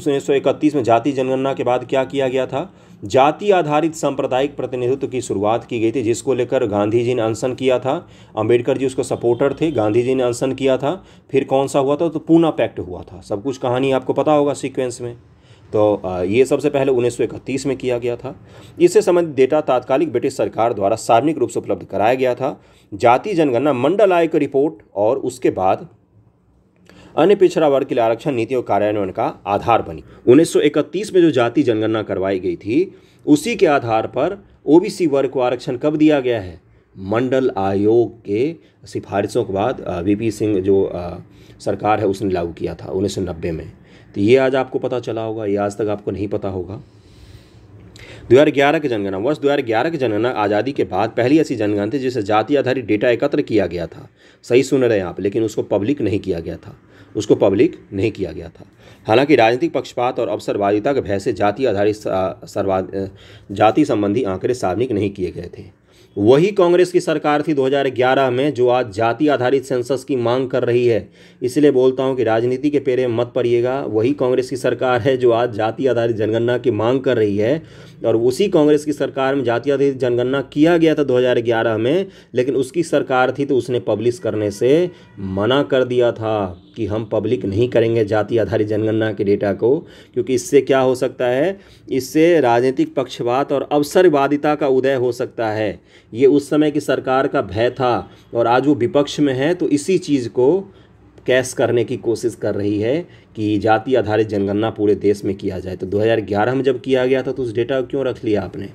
Speaker 1: उन्नीस में जाति जनगणना के बाद क्या किया गया था जाति आधारित सांप्रदायिक प्रतिनिधित्व की शुरुआत की गई थी जिसको लेकर गांधी जी ने अनशन किया था अंबेडकर जी उसको सपोर्टर थे गांधी जी ने अनशन किया था फिर कौन सा हुआ था तो पूना पैक्ट हुआ था सब कुछ कहानी आपको पता होगा सीक्वेंस में तो ये सबसे पहले उन्नीस में किया गया था इससे संबंधित डेटा तात्कालिक ब्रिटिश सरकार द्वारा सार्वजनिक रूप से उपलब्ध कराया गया था जाति जनगणना मंडल आयोग रिपोर्ट और उसके बाद अन्य पिछड़ा वर्ग के लिए आरक्षण नीति और कार्यान्वयन का आधार बनी 1931 में जो जाति जनगणना करवाई गई थी उसी के आधार पर ओबीसी वर्ग को आरक्षण कब दिया गया है मंडल आयोग के सिफारिशों के बाद वीपी सिंह जो सरकार है उसने लागू किया था उन्नीस में तो ये आज आपको पता चला होगा ये आज तक आपको नहीं पता होगा दो हज़ार ग्यारह की जनगणना वर्ष दो हज़ार ग्यारह की जनगणना आज़ादी के बाद पहली ऐसी जनगणना थी जिसे जाति आधारित डेटा एकत्र किया गया था सही सुन रहे हैं आप लेकिन उसको पब्लिक नहीं किया गया था उसको पब्लिक नहीं किया गया था हालांकि राजनीतिक पक्षपात और अवसरवादिता के भय से जाति आधारित सर्वा जाति संबंधी आंकड़े सार्वजनिक नहीं किए गए थे वही कांग्रेस की सरकार थी 2011 में जो आज जाति आधारित सेंसस की मांग कर रही है इसलिए बोलता हूं कि राजनीति के पेरे मत पड़िएगा वही कांग्रेस की सरकार है जो आज जाति आधारित जनगणना की मांग कर रही है और उसी कांग्रेस की सरकार में जाति आधारित जनगणना किया गया था 2011 में लेकिन उसकी सरकार थी तो उसने पब्लिश करने से मना कर दिया था कि हम पब्लिक नहीं करेंगे जाति आधारित जनगणना के डेटा को क्योंकि इससे क्या हो सकता है इससे राजनीतिक पक्षपात और अवसरवादिता का उदय हो सकता है ये उस समय की सरकार का भय था और आज वो विपक्ष में है तो इसी चीज़ को कैश करने की कोशिश कर रही है कि जाति आधारित जनगणना पूरे देश में किया जाए तो 2011 में जब किया गया था तो उस डेटा को क्यों रख लिया आपने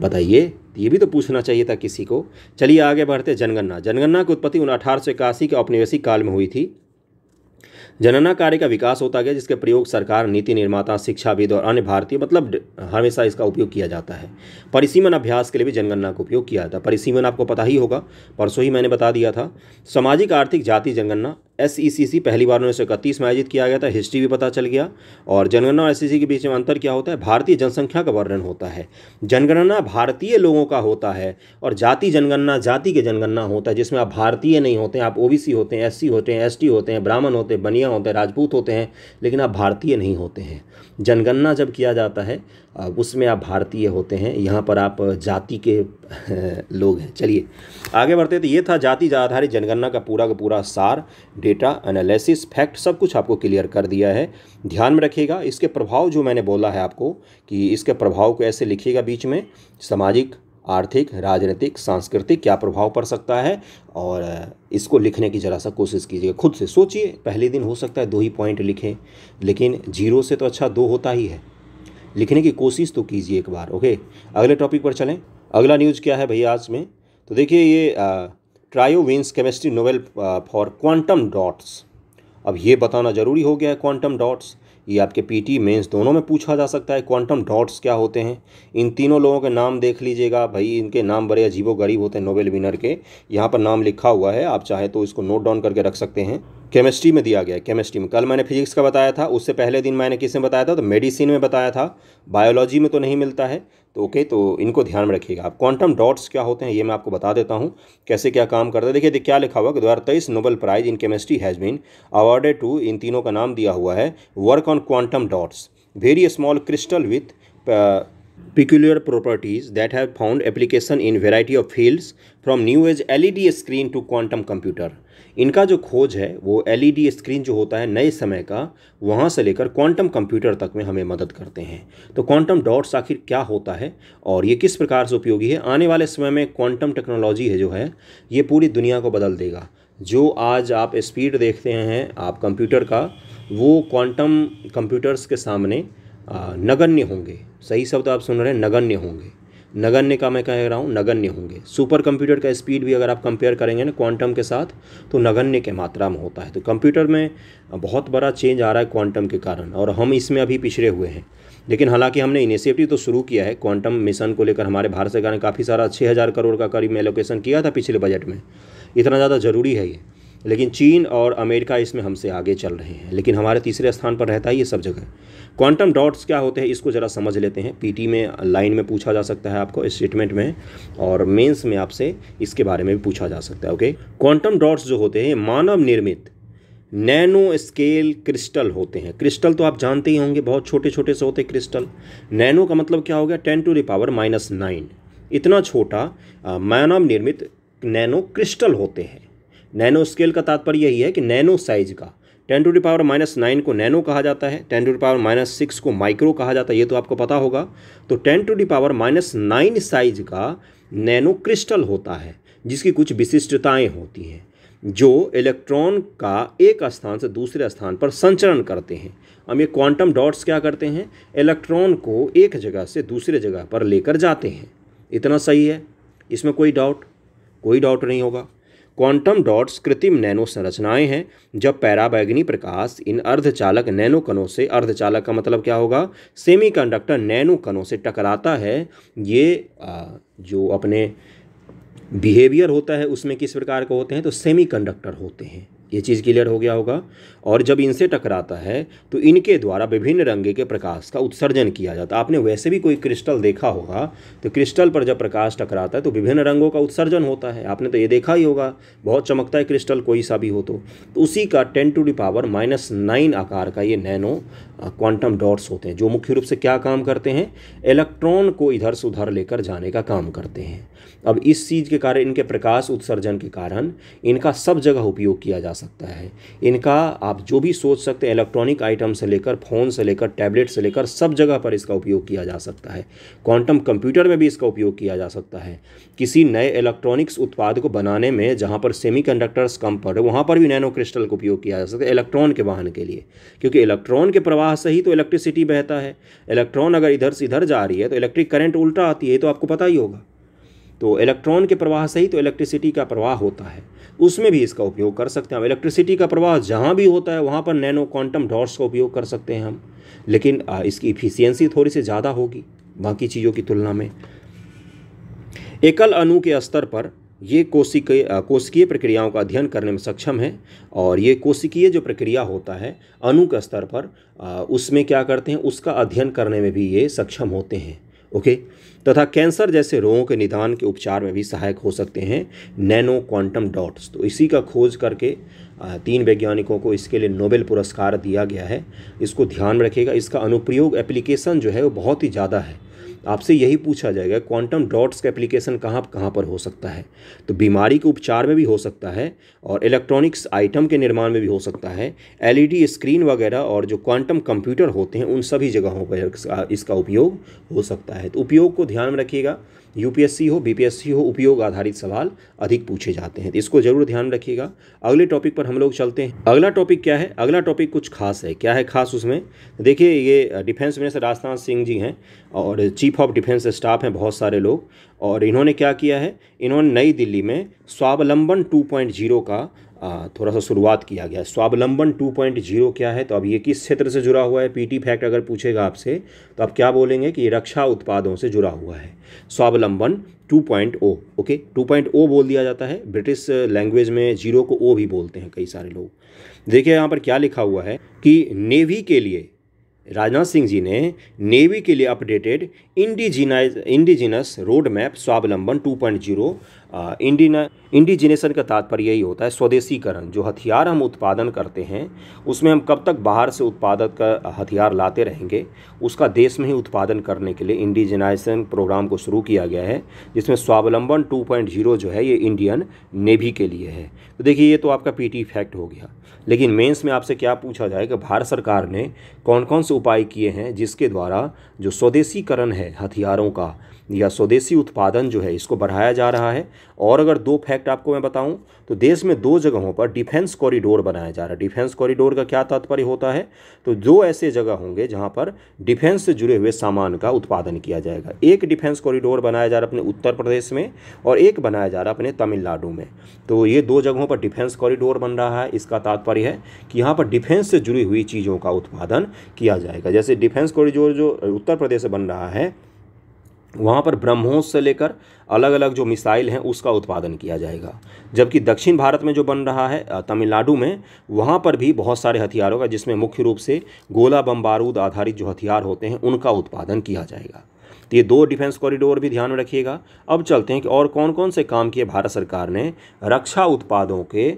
Speaker 1: बताइए ये भी तो पूछना चाहिए था किसी को चलिए आगे बढ़ते जनगणना जनगणना की उत्पत्ति उन अठारह के औपनिवेशिक काल में हुई थी जनना कार्य का विकास होता गया जिसके प्रयोग सरकार नीति निर्माता शिक्षाविद और अन्य भारतीय मतलब हमेशा इसका उपयोग किया जाता है परिसीमन अभ्यास के लिए भी जनगणना का उपयोग किया जाता है परिसीमन आपको पता ही होगा परसों ही मैंने बता दिया था सामाजिक आर्थिक जाति जनगणना एस e पहली बार उन्नीस सौ इकतीस में आयोजित किया गया था हिस्ट्री भी पता चल गया और जनगणना और एस e के बीच में अंतर क्या होता है भारतीय जनसंख्या का वर्णन होता है जनगणना भारतीय लोगों का होता है और जाति जनगणना जाति के जनगणना होता है जिसमें आप भारतीय नहीं होते हैं आप सी होते हैं सी होते हैं टी होते हैं ब्राह्मण होते हैं बनिया होते हैं राजपूत होते हैं लेकिन आप भारतीय नहीं होते हैं जनगणना जब किया जाता है उसमें आप भारतीय होते हैं यहाँ पर आप जाति के लोग हैं चलिए आगे बढ़ते तो ये था जाति आधारित जनगणना का पूरा का पूरा सार डेटा एनालिसिस फैक्ट सब कुछ आपको क्लियर कर दिया है ध्यान में रखिएगा इसके प्रभाव जो मैंने बोला है आपको कि इसके प्रभाव को ऐसे लिखिएगा बीच में सामाजिक आर्थिक राजनीतिक सांस्कृतिक क्या प्रभाव पड़ सकता है और इसको लिखने की ज़रा सा कोशिश कीजिए खुद से सोचिए पहले दिन हो सकता है दो ही पॉइंट लिखें लेकिन जीरो से तो अच्छा दो होता ही है लिखने की कोशिश तो कीजिए एक बार ओके अगले टॉपिक पर चलें अगला न्यूज़ क्या है भैया आज में तो देखिए ये trio wins chemistry Nobel for quantum dots अब ये बताना ज़रूरी हो गया है क्वांटम डॉट्स ये आपके पीटी मेंस दोनों में पूछा जा सकता है क्वांटम डॉट्स क्या होते हैं इन तीनों लोगों के नाम देख लीजिएगा भाई इनके नाम बड़े अजीबो गरीब होते हैं नोबेल विनर के यहाँ पर नाम लिखा हुआ है आप चाहे तो इसको नोट डाउन करके रख सकते हैं केमिस्ट्री में दिया गया केमिस्ट्री में कल मैंने फिजिक्स का बताया था उससे पहले दिन मैंने किस में बताया था तो मेडिसिन में बताया था बायोलॉजी में तो नहीं मिलता है तो ओके तो इनको ध्यान में रखिएगा आप क्वांटम डॉट्स क्या होते हैं ये मैं आपको बता देता हूँ कैसे क्या काम करते हैं देखिए देख क्या लिखा हुआ कि दो हज़ार तेईस Nobel prize in chemistry has been awarded to इन तीनों का नाम दिया हुआ है work on quantum dots very small crystal with that have found application in variety of fields from new from L E D screen to quantum computer इनका जो खोज है वो एलईडी स्क्रीन e जो होता है नए समय का वहाँ से लेकर क्वांटम कंप्यूटर तक में हमें मदद करते हैं तो क्वांटम डॉट्स आखिर क्या होता है और ये किस प्रकार से उपयोगी है आने वाले समय में क्वांटम टेक्नोलॉजी है जो है ये पूरी दुनिया को बदल देगा जो आज आप स्पीड देखते हैं आप कंप्यूटर का वो क्वांटम कंप्यूटर्स के सामने नगण्य होंगे सही शब्द आप सुन रहे हैं नगण्य होंगे नगण्य का मैं कह रहा हूँ नगण्य होंगे सुपर कंप्यूटर का स्पीड भी अगर आप कंपेयर करेंगे ना क्वांटम के साथ तो नगण्य के मात्रा में होता है तो कंप्यूटर में बहुत बड़ा चेंज आ रहा है क्वांटम के कारण और हम इसमें अभी पिछड़े हुए हैं लेकिन हालांकि हमने इनिशिएटिव तो शुरू किया है क्वांटम मिशन को लेकर हमारे भारत सरकार ने काफ़ी सारा छः हज़ार करोड़ का करीब एलोकेशन किया था पिछले बजट में इतना ज़्यादा ज़रूरी है ये लेकिन चीन और अमेरिका इसमें हमसे आगे चल रहे हैं लेकिन हमारे तीसरे स्थान पर रहता है ये सब जगह क्वांटम डॉट्स क्या होते हैं इसको ज़रा समझ लेते हैं पीटी में लाइन में पूछा जा सकता है आपको स्टेटमेंट में और मेंस में आपसे इसके बारे में भी पूछा जा सकता है ओके क्वांटम डॉट्स जो होते हैं मानव निर्मित नैनो स्केल क्रिस्टल होते हैं क्रिस्टल तो आप जानते ही होंगे बहुत छोटे छोटे से होते हैं क्रिस्टल नैनो का मतलब क्या हो गया ten to the power minus nine इतना छोटा मानव निर्मित नैनो क्रिस्टल होते हैं नैनो स्केल का तात्पर्य यही है कि नैनो साइज का ten to the power minus nine को नैनो कहा जाता है ten to the power minus six को माइक्रो कहा जाता है ये तो आपको पता होगा तो ten to the power minus nine size का नैनो क्रिस्टल होता है जिसकी कुछ विशिष्टताएं होती हैं जो इलेक्ट्रॉन का एक स्थान से दूसरे स्थान पर संचरण करते हैं हम ये क्वांटम डॉट्स क्या करते हैं इलेक्ट्रॉन को एक जगह से दूसरे जगह पर लेकर जाते हैं इतना सही है इसमें कोई डाउट कोई डाउट नहीं होगा क्वांटम डॉट्स कृत्रिम नैनो संरचनाएं हैं जब पैराबैगनी प्रकाश इन अर्धचालक नैनो कणों से अर्धचालक का मतलब क्या होगा सेमीकंडक्टर नैनो कणों से टकराता है ये जो अपने बिहेवियर होता है उसमें किस प्रकार के होते हैं तो सेमीकंडक्टर होते हैं ये चीज़ क्लियर हो गया होगा और जब इनसे टकराता है तो इनके द्वारा विभिन्न रंगे के प्रकाश का उत्सर्जन किया जाता है आपने वैसे भी कोई क्रिस्टल देखा होगा तो क्रिस्टल पर जब प्रकाश टकराता है तो विभिन्न रंगों का उत्सर्जन होता है आपने तो ये देखा ही होगा बहुत चमकता है क्रिस्टल कोई सा भी हो तो, तो उसी का ten to the power minus nine आकार का ये नैनो क्वांटम डॉट्स होते हैं जो मुख्य रूप से क्या काम करते हैं इलेक्ट्रॉन को इधर से उधर लेकर जाने का काम करते हैं अब इस चीज़ के कारण इनके प्रकाश उत्सर्जन के कारण इनका सब जगह उपयोग किया जा सकता है इनका आप जो भी सोच सकते हैं इलेक्ट्रॉनिक आइटम से लेकर फ़ोन से लेकर टैबलेट से लेकर सब जगह पर इसका उपयोग किया जा सकता है क्वांटम कंप्यूटर में भी इसका उपयोग किया जा सकता है किसी नए इलेक्ट्रॉनिक्स उत्पाद को बनाने में जहाँ पर सेमी कम पड़े वहाँ पर भी नैनो क्रिस्टल का उपयोग किया जा सकता है इलेक्ट्रॉन के वाहन के लिए क्योंकि इलेक्ट्रॉन के प्रवाह से ही तो इलेक्ट्रिसिटी बहता है इलेक्ट्रॉन अगर इधर से इधर जा रही है तो इलेक्ट्रिक करंट उल्टा आती है तो आपको पता ही होगा तो इलेक्ट्रॉन के प्रवाह से ही तो इलेक्ट्रिसिटी का प्रवाह होता है उसमें भी इसका उपयोग कर सकते हैं हम इलेक्ट्रिसिटी का प्रवाह जहाँ भी होता है वहाँ पर नैनो क्वांटम डॉट्स का उपयोग कर सकते हैं हम लेकिन इसकी इफिशियंसी थोड़ी सी ज़्यादा होगी बाकी चीज़ों की तुलना में एकल अणु के स्तर पर ये कोशिकीय कोशिकीय प्रक्रियाओं का अध्ययन करने में सक्षम है और ये कोशिकीय जो प्रक्रिया होता है अणु के स्तर पर उसमें क्या करते हैं उसका अध्ययन करने में भी ये सक्षम होते हैं ओके तथा कैंसर जैसे रोगों के निदान के उपचार में भी सहायक हो सकते हैं नैनो क्वांटम डॉट्स तो इसी का खोज करके तीन वैज्ञानिकों को इसके लिए नोबेल पुरस्कार दिया गया है इसको ध्यान में रखिएगा इसका अनुप्रयोग एप्लीकेशन जो है वो बहुत ही ज़्यादा है आपसे यही पूछा जाएगा क्वांटम डॉट्स का एप्लीकेशन कहाँ कहाँ पर हो सकता है तो बीमारी के उपचार में भी हो सकता है और इलेक्ट्रॉनिक्स आइटम के निर्माण में भी हो सकता है एलईडी स्क्रीन e वगैरह और जो क्वांटम कंप्यूटर होते हैं उन सभी जगहों पर इसका उपयोग हो सकता है तो उपयोग को ध्यान में रखिएगा यूपीएससी हो बीपीएससी हो उपयोग आधारित सवाल अधिक पूछे जाते हैं तो इसको जरूर ध्यान रखिएगा अगले टॉपिक पर हम लोग चलते हैं अगला टॉपिक क्या है अगला टॉपिक कुछ खास है क्या है खास उसमें देखिए ये डिफेंस मिनिस्टर राजनाथ सिंह जी हैं और चीफ ऑफ डिफेंस स्टाफ हैं बहुत सारे लोग और इन्होंने क्या किया है इन्होंने नई दिल्ली में स्वावलंबन टू का थोड़ा सा शुरुआत किया गया स्वावलंबन 2.0 क्या है तो अब ये किस क्षेत्र से जुड़ा हुआ है पीटी फैक्ट अगर पूछेगा आपसे तो आप क्या बोलेंगे कि रक्षा उत्पादों से जुड़ा हुआ है स्वावलंबन 2.0 ओके 2.0 बोल दिया जाता है ब्रिटिश लैंग्वेज में जीरो को ओ भी बोलते हैं कई सारे लोग देखिए यहाँ पर क्या लिखा हुआ है कि नेवी के लिए राजनाथ सिंह जी ने नेवी के लिए updated indigenise indigenous road map स्वावलंबन टू इंडिन इंडिजिनेशन का तात्पर्य यही होता है स्वदेशीकरण जो हथियार हम उत्पादन करते हैं उसमें हम कब तक बाहर से उत्पादक का हथियार लाते रहेंगे उसका देश में ही उत्पादन करने के लिए इंडिजिनाइजेशन प्रोग्राम को शुरू किया गया है जिसमें स्वावलंबन 2.0 जो है ये इंडियन नेवी के लिए है तो देखिए ये तो आपका पी फैक्ट हो गया लेकिन मेन्स में आपसे क्या पूछा जाए कि भारत सरकार ने कौन कौन से उपाय किए हैं जिसके द्वारा जो स्वदेशीकरण है हथियारों का या स्वदेशी उत्पादन जो है इसको बढ़ाया जा रहा है और अगर दो फैक्ट आपको मैं बताऊं तो देश में दो जगहों पर डिफेंस कॉरिडोर बनाया जा रहा है डिफेंस कॉरिडोर का क्या तात्पर्य होता है तो दो ऐसे जगह होंगे जहां पर डिफेंस से जुड़े हुए सामान का उत्पादन किया जाएगा एक डिफेंस कॉरिडोर बनाया जा रहा है अपने उत्तर प्रदेश में और एक बनाया जा रहा है अपने तमिलनाडु में तो ये दो जगहों पर डिफेंस कॉरिडोर बन रहा है इसका तात्पर्य है कि यहाँ पर डिफेंस से जुड़ी हुई चीज़ों का उत्पादन किया जाएगा जैसे डिफेंस कॉरिडोर जो उत्तर प्रदेश से बन रहा है वहाँ पर ब्रह्मोस से लेकर अलग अलग जो मिसाइल हैं उसका उत्पादन किया जाएगा जबकि दक्षिण भारत में जो बन रहा है तमिलनाडु में वहाँ पर भी बहुत सारे हथियारों का जिसमें मुख्य रूप से गोला बम बारूद आधारित जो हथियार होते हैं उनका उत्पादन किया जाएगा तो ये दो डिफेंस कॉरिडोर भी ध्यान में रखिएगा अब चलते हैं कि और कौन कौन से काम किए भारत सरकार ने रक्षा उत्पादों के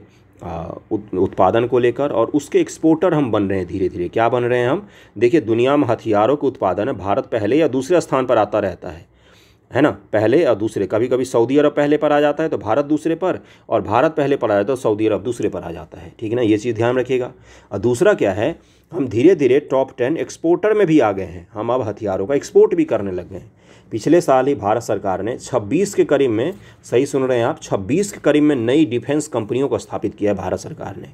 Speaker 1: उत्पादन को लेकर और उसके एक्सपोर्टर हम बन रहे हैं धीरे धीरे क्या बन रहे हैं हम देखिए दुनिया में हथियारों के उत्पादन है भारत पहले या दूसरे स्थान पर आता रहता है है ना पहले या दूसरे कभी कभी सऊदी अरब पहले पर आ जाता है तो भारत दूसरे पर और भारत पहले पर आ जाता है तो सऊदी अरब दूसरे पर आ जाता है ठीक है ना ये चीज़ ध्यान रखिएगा और दूसरा क्या है हम धीरे धीरे टॉप टेन एक्सपोर्टर में भी आ गए हैं हम अब हथियारों का एक्सपोर्ट भी करने लग गए हैं पिछले साल ही भारत सरकार ने 26 के करीब में सही सुन रहे हैं आप 26 के करीब में नई डिफेंस कंपनियों को स्थापित किया है भारत सरकार ने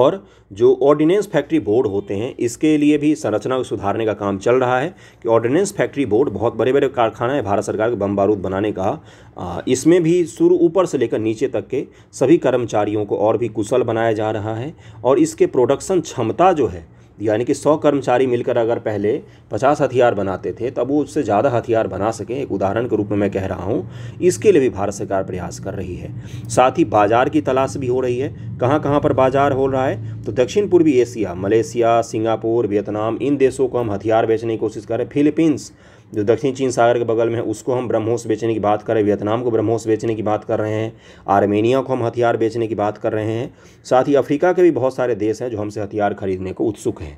Speaker 1: और जो ऑर्डिनेंस फैक्ट्री बोर्ड होते हैं इसके लिए भी संरचना को सुधारने का काम चल रहा है कि ऑर्डिनेंस फैक्ट्री बोर्ड बहुत बड़े बड़े कारखाना है भारत सरकार के बम बारूद बनाने का इसमें भी शुरू ऊपर से लेकर नीचे तक के सभी कर्मचारियों को और भी कुशल बनाया जा रहा है और इसके प्रोडक्शन क्षमता जो है यानी कि सौ कर्मचारी मिलकर अगर पहले पचास हथियार बनाते थे तब वो उससे ज़्यादा हथियार बना सकें एक उदाहरण के रूप में मैं कह रहा हूँ इसके लिए भी भारत सरकार प्रयास कर रही है साथ ही बाज़ार की तलाश भी हो रही है कहाँ कहाँ पर बाज़ार हो रहा है तो दक्षिण पूर्वी एशिया मलेशिया सिंगापुर वियतनाम इन देशों को हम हथियार बेचने की कोशिश कर रहे हैं फिलीपींस जो दक्षिण चीन सागर के बगल में है उसको हम ब्रह्मोस बेचने की बात कर रहे हैं वियतनाम को ब्रह्मोस बेचने की बात कर रहे हैं आर्मेनिया को हम हथियार बेचने की बात कर रहे हैं साथ ही अफ्रीका के भी बहुत सारे देश हैं जो हमसे हथियार खरीदने को उत्सुक हैं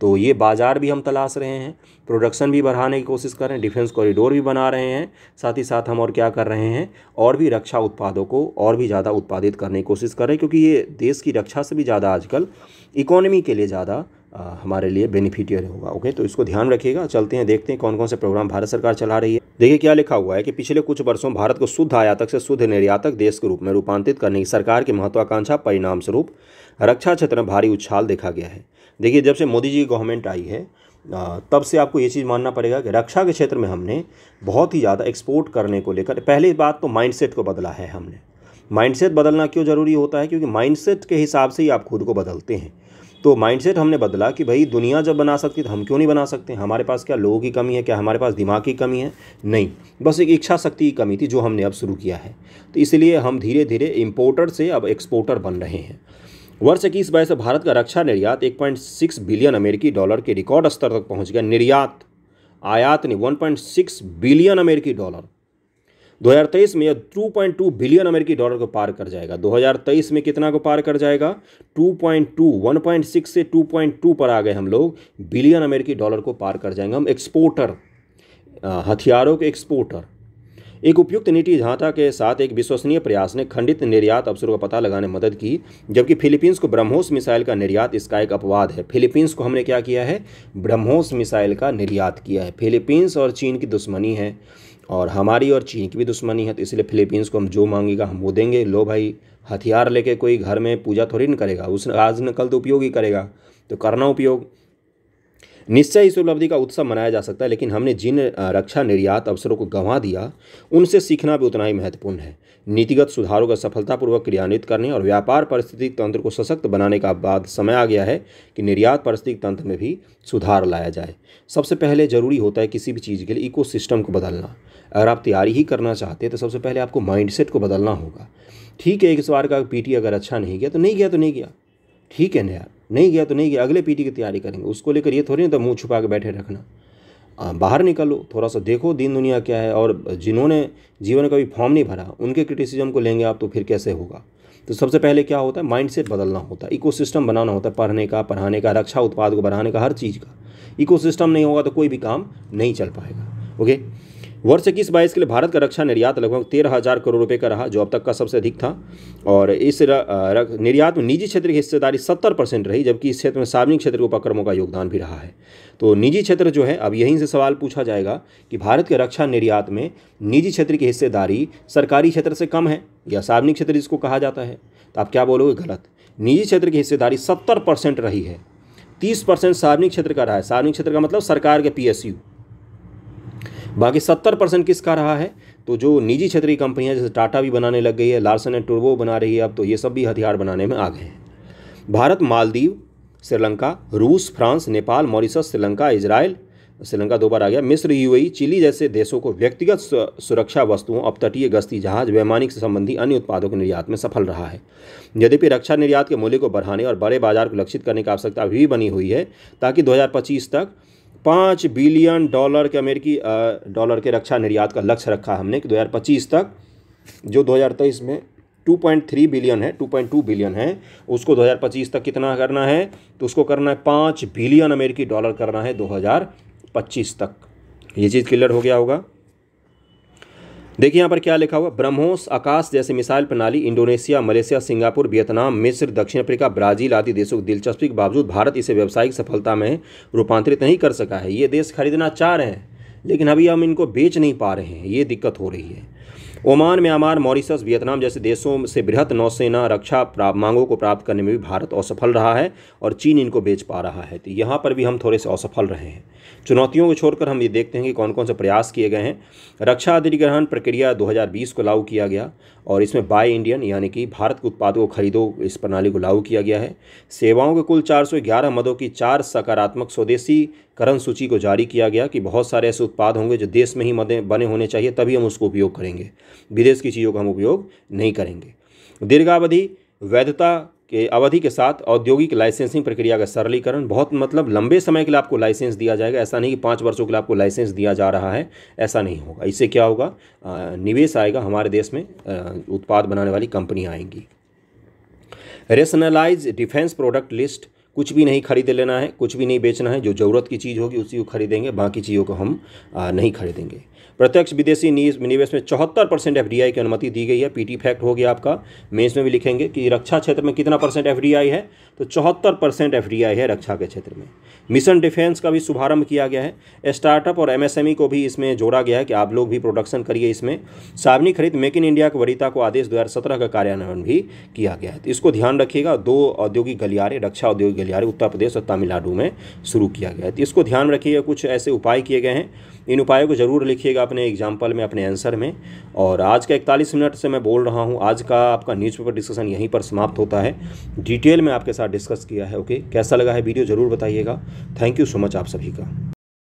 Speaker 1: तो ये बाज़ार भी हम तलाश रहे हैं प्रोडक्शन भी बढ़ाने की कोशिश कर रहे हैं डिफेंस कॉरिडोर भी बना रहे हैं साथ ही साथ हम और क्या कर रहे हैं और भी रक्षा उत्पादों को और भी ज़्यादा उत्पादित करने की कोशिश कर रहे हैं क्योंकि ये देश की रक्षा से भी ज़्यादा आजकल इकोनॉमी के लिए ज़्यादा हमारे लिए बेनिफिटियर होगा ओके तो इसको ध्यान रखिएगा चलते हैं देखते हैं कौन कौन से प्रोग्राम भारत सरकार चला रही है देखिए क्या लिखा हुआ है कि पिछले कुछ वर्षों भारत को शुद्ध आयातक से शुद्ध निर्यातक देश के रूप में रूपांतरित करने की सरकार की महत्वाकांक्षा परिणाम स्वरूप रक्षा क्षेत्र में भारी उछाल देखा गया है देखिए जब से मोदी जी की गवर्नमेंट आई है तब से आपको ये चीज़ मानना पड़ेगा कि रक्षा के क्षेत्र में हमने बहुत ही ज़्यादा एक्सपोर्ट करने को लेकर पहली बात तो माइंडसेट को बदला है हमने माइंडसेट बदलना क्यों ज़रूरी होता है क्योंकि माइंडसेट के हिसाब से ही आप खुद को बदलते हैं तो माइंडसेट हमने बदला कि भाई दुनिया जब बना सकती तो हम क्यों नहीं बना सकते हमारे पास क्या लोगों की कमी है क्या हमारे पास दिमाग की कमी है नहीं बस एक इच्छा शक्ति की कमी थी जो हमने अब शुरू किया है तो इसलिए हम धीरे धीरे इम्पोर्टर से अब एक्सपोर्टर बन रहे हैं वर्ष इक्कीस बाईस से भारत का रक्षा निर्यात एक बिलियन अमेरिकी डॉलर के रिकॉर्ड स्तर तक पहुँच गया निर्यात आयात ने वन बिलियन अमेरिकी डॉलर 2023 में यह 2.2 बिलियन अमेरिकी डॉलर को पार कर जाएगा 2023 में कितना को पार कर जाएगा 2.2 1.6 से 2.2 पर आ गए हम लोग बिलियन अमेरिकी डॉलर को पार कर जाएंगे हम एक्सपोर्टर हथियारों के एक्सपोर्टर एक उपयुक्त नीति झांता के साथ एक विश्वसनीय प्रयास ने खंडित निर्यात अवसरों का पता लगाने मदद की जबकि फिलीपींस को ब्रह्मोस मिसाइल का निर्यात इसका एक अपवाद है फिलीपींस को हमने क्या किया है ब्रह्मोस मिसाइल का निर्यात किया है फिलीपींस और चीन की दुश्मनी है और हमारी और चीन की भी दुश्मनी है तो इसलिए फिलीपींस को हम जो मांगेगा हम वो देंगे लो भाई हथियार लेके कोई घर में पूजा थोड़ी ना करेगा उसने आज न कल तो उपयोग ही करेगा तो करना उपयोग निश्चय इस उपलब्धि का उत्सव मनाया जा सकता है लेकिन हमने जिन रक्षा निर्यात अवसरों को गंवा दिया उनसे सीखना भी उतना ही महत्वपूर्ण है नीतिगत सुधारों का सफलतापूर्वक क्रियान्वित करने और व्यापार पारिस्थितिक तंत्र को सशक्त बनाने का बाद समय आ गया है कि निर्यात पारिस्थितिक तंत्र में भी सुधार लाया जाए सबसे पहले जरूरी होता है किसी भी चीज़ के लिए इकोसिस्टम को बदलना अगर आप तैयारी ही करना चाहते हैं तो सबसे पहले आपको माइंडसेट को बदलना होगा ठीक है इस बार का पीटी अगर अच्छा नहीं गया तो नहीं गया तो नहीं गया ठीक है नया नहीं गया तो नहीं गया अगले पीटी की तैयारी करेंगे उसको लेकर ये थोड़ी ना तो मुँह छुपा के बैठे रखना बाहर निकलो थोड़ा सा देखो दीन दुनिया क्या है और जिन्होंने जीवन का कभी फॉर्म नहीं भरा उनके क्रिटिसिज्म को लेंगे आप तो फिर कैसे होगा तो सबसे पहले क्या होता है सेट बदलना होता है सिस्टम बनाना होता है पढ़ने का पढ़ाने का रक्षा उत्पाद को बढ़ाने का हर चीज़ का सिस्टम नहीं होगा तो कोई भी काम नहीं चल पाएगा ओके वर्ष इक्कीस बाईस के लिए भारत का रक्षा निर्यात लगभग तेरह हज़ार करोड़ रुपए का रहा जो अब तक का सबसे अधिक था और इस र, र, निर्यात में निजी क्षेत्र की हिस्सेदारी सत्तर परसेंट रही जबकि इस क्षेत्र में सार्वजनिक क्षेत्र के उपक्रमों का योगदान भी रहा है तो निजी क्षेत्र जो है अब यहीं से सवाल पूछा जाएगा कि भारत के रक्षा निर्यात में निजी क्षेत्र की हिस्सेदारी सरकारी क्षेत्र से कम है या सार्वजनिक क्षेत्र जिसको कहा जाता है तो आप क्या बोलोगे गलत निजी क्षेत्र की हिस्सेदारी सत्तर परसेंट रही है तीस परसेंट सार्वजनिक क्षेत्र का रहा है सार्वजनिक क्षेत्र का मतलब सरकार के पीएसयू बाकी सत्तर परसेंट किसका रहा है तो जो निजी क्षेत्र की कंपनियाँ जैसे टाटा भी बनाने लग गई है लार्सन एंड टूरबो बना रही है अब तो ये सब भी हथियार बनाने में आ गए हैं भारत मालदीव श्रीलंका रूस France Nepal Mauritius Sri Lanka Israel Sri Lanka दो बार आ गया मिस्र यू चिली जैसे देशों को व्यक्तिगत सुरक्षा वस्तुओं अपतटीय गश्ती जहाज वैमानिक से संबंधी अन्य उत्पादों के निर्यात में सफल रहा है यद्यपि रक्षा निर्यात के मूल्य को बढ़ाने और बड़े बाजार को लक्षित करने की आवश्यकता अभी भी बनी हुई है ताकि 2025 तक पाँच बिलियन डॉलर के अमेरिकी डॉलर के रक्षा निर्यात का लक्ष्य रखा हमने कि पच्चीस तक जो तेईस में 2.3 बिलियन है 2.2 बिलियन है उसको 2025 तक कितना करना है तो उसको करना है पाँच बिलियन अमेरिकी डॉलर करना है 2025 तक ये चीज़ क्लियर हो गया होगा देखिए यहाँ पर क्या लिखा हुआ ब्रह्मोस आकाश जैसे मिसाइल प्रणाली इंडोनेशिया मलेशिया सिंगापुर वियतनाम मिस्र दक्षिण अफ्रीका ब्राजील आदि देशों की दिलचस्पी के बावजूद भारत इसे व्यावसायिक सफलता में रूपांतरित नहीं कर सका है ये देश खरीदना चाह रहे हैं लेकिन अभी हम इनको बेच नहीं पा रहे हैं ये दिक्कत हो रही है ओमान म्यांमार मॉरिशस वियतनाम जैसे देशों से बृहत नौसेना रक्षा मांगों को प्राप्त करने में भी भारत असफल रहा है और चीन इनको बेच पा रहा है तो यहाँ पर भी हम थोड़े से असफल रहे हैं चुनौतियों को छोड़कर हम ये देखते हैं कि कौन कौन से प्रयास किए गए हैं रक्षा अधिग्रहण प्रक्रिया 2020 को लागू किया गया और इसमें बाय इंडियन यानी कि भारत के उत्पादों को खरीदो इस प्रणाली को लागू किया गया है सेवाओं के कुल 411 मदों की चार सकारात्मक स्वदेशीकरण सूची को जारी किया गया कि बहुत सारे ऐसे उत्पाद होंगे जो देश में ही मदे बने होने चाहिए तभी हम उसको उपयोग करेंगे विदेश की चीज़ों का हम उपयोग नहीं करेंगे दीर्घावधि वैधता के अवधि के साथ औद्योगिक लाइसेंसिंग प्रक्रिया का सरलीकरण बहुत मतलब लंबे समय के लिए आपको लाइसेंस दिया जाएगा ऐसा नहीं कि पाँच वर्षों के लिए आपको लाइसेंस दिया जा रहा है ऐसा नहीं होगा इससे क्या होगा निवेश आएगा हमारे देश में उत्पाद बनाने वाली कंपनियाँ आएंगी रेशनलाइज डिफेंस प्रोडक्ट लिस्ट कुछ भी नहीं खरीद लेना है कुछ भी नहीं बेचना है जो ज़रूरत की चीज़ होगी उसी को खरीदेंगे बाकी चीज़ों को हम नहीं खरीदेंगे प्रत्यक्ष विदेशी निवेश में चौहत्तर परसेंट एफ की अनुमति दी गई है पीटी फैक्ट हो गया आपका मेंस में भी लिखेंगे कि रक्षा क्षेत्र में कितना परसेंट एफ है तो चौहत्तर परसेंट एफ है रक्षा के क्षेत्र में मिशन डिफेंस का भी शुभारंभ किया गया है स्टार्टअप और एमएसएमई को भी इसमें जोड़ा गया है कि आप लोग भी प्रोडक्शन करिए इसमें सावनी खरीद मेक इन इंडिया की वरीता को आदेश सत्रह का कार्यान्वयन भी किया गया है तो इसको ध्यान रखिएगा दो औद्योगिक गलियारे रक्षा औद्योगिक गलियारे उत्तर प्रदेश और तमिलनाडु में शुरू किया गया है तो इसको ध्यान रखिएगा कुछ ऐसे उपाय किए गए हैं इन उपायों को ज़रूर लिखिएगा अपने एग्जाम्पल में अपने आंसर में और आज का इकतालीस मिनट से मैं बोल रहा हूँ आज का आपका न्यूज़पेपर डिस्कशन यहीं पर समाप्त होता है डिटेल में आपके साथ डिस्कस किया है ओके कैसा लगा है वीडियो ज़रूर बताइएगा थैंक यू सो मच आप सभी का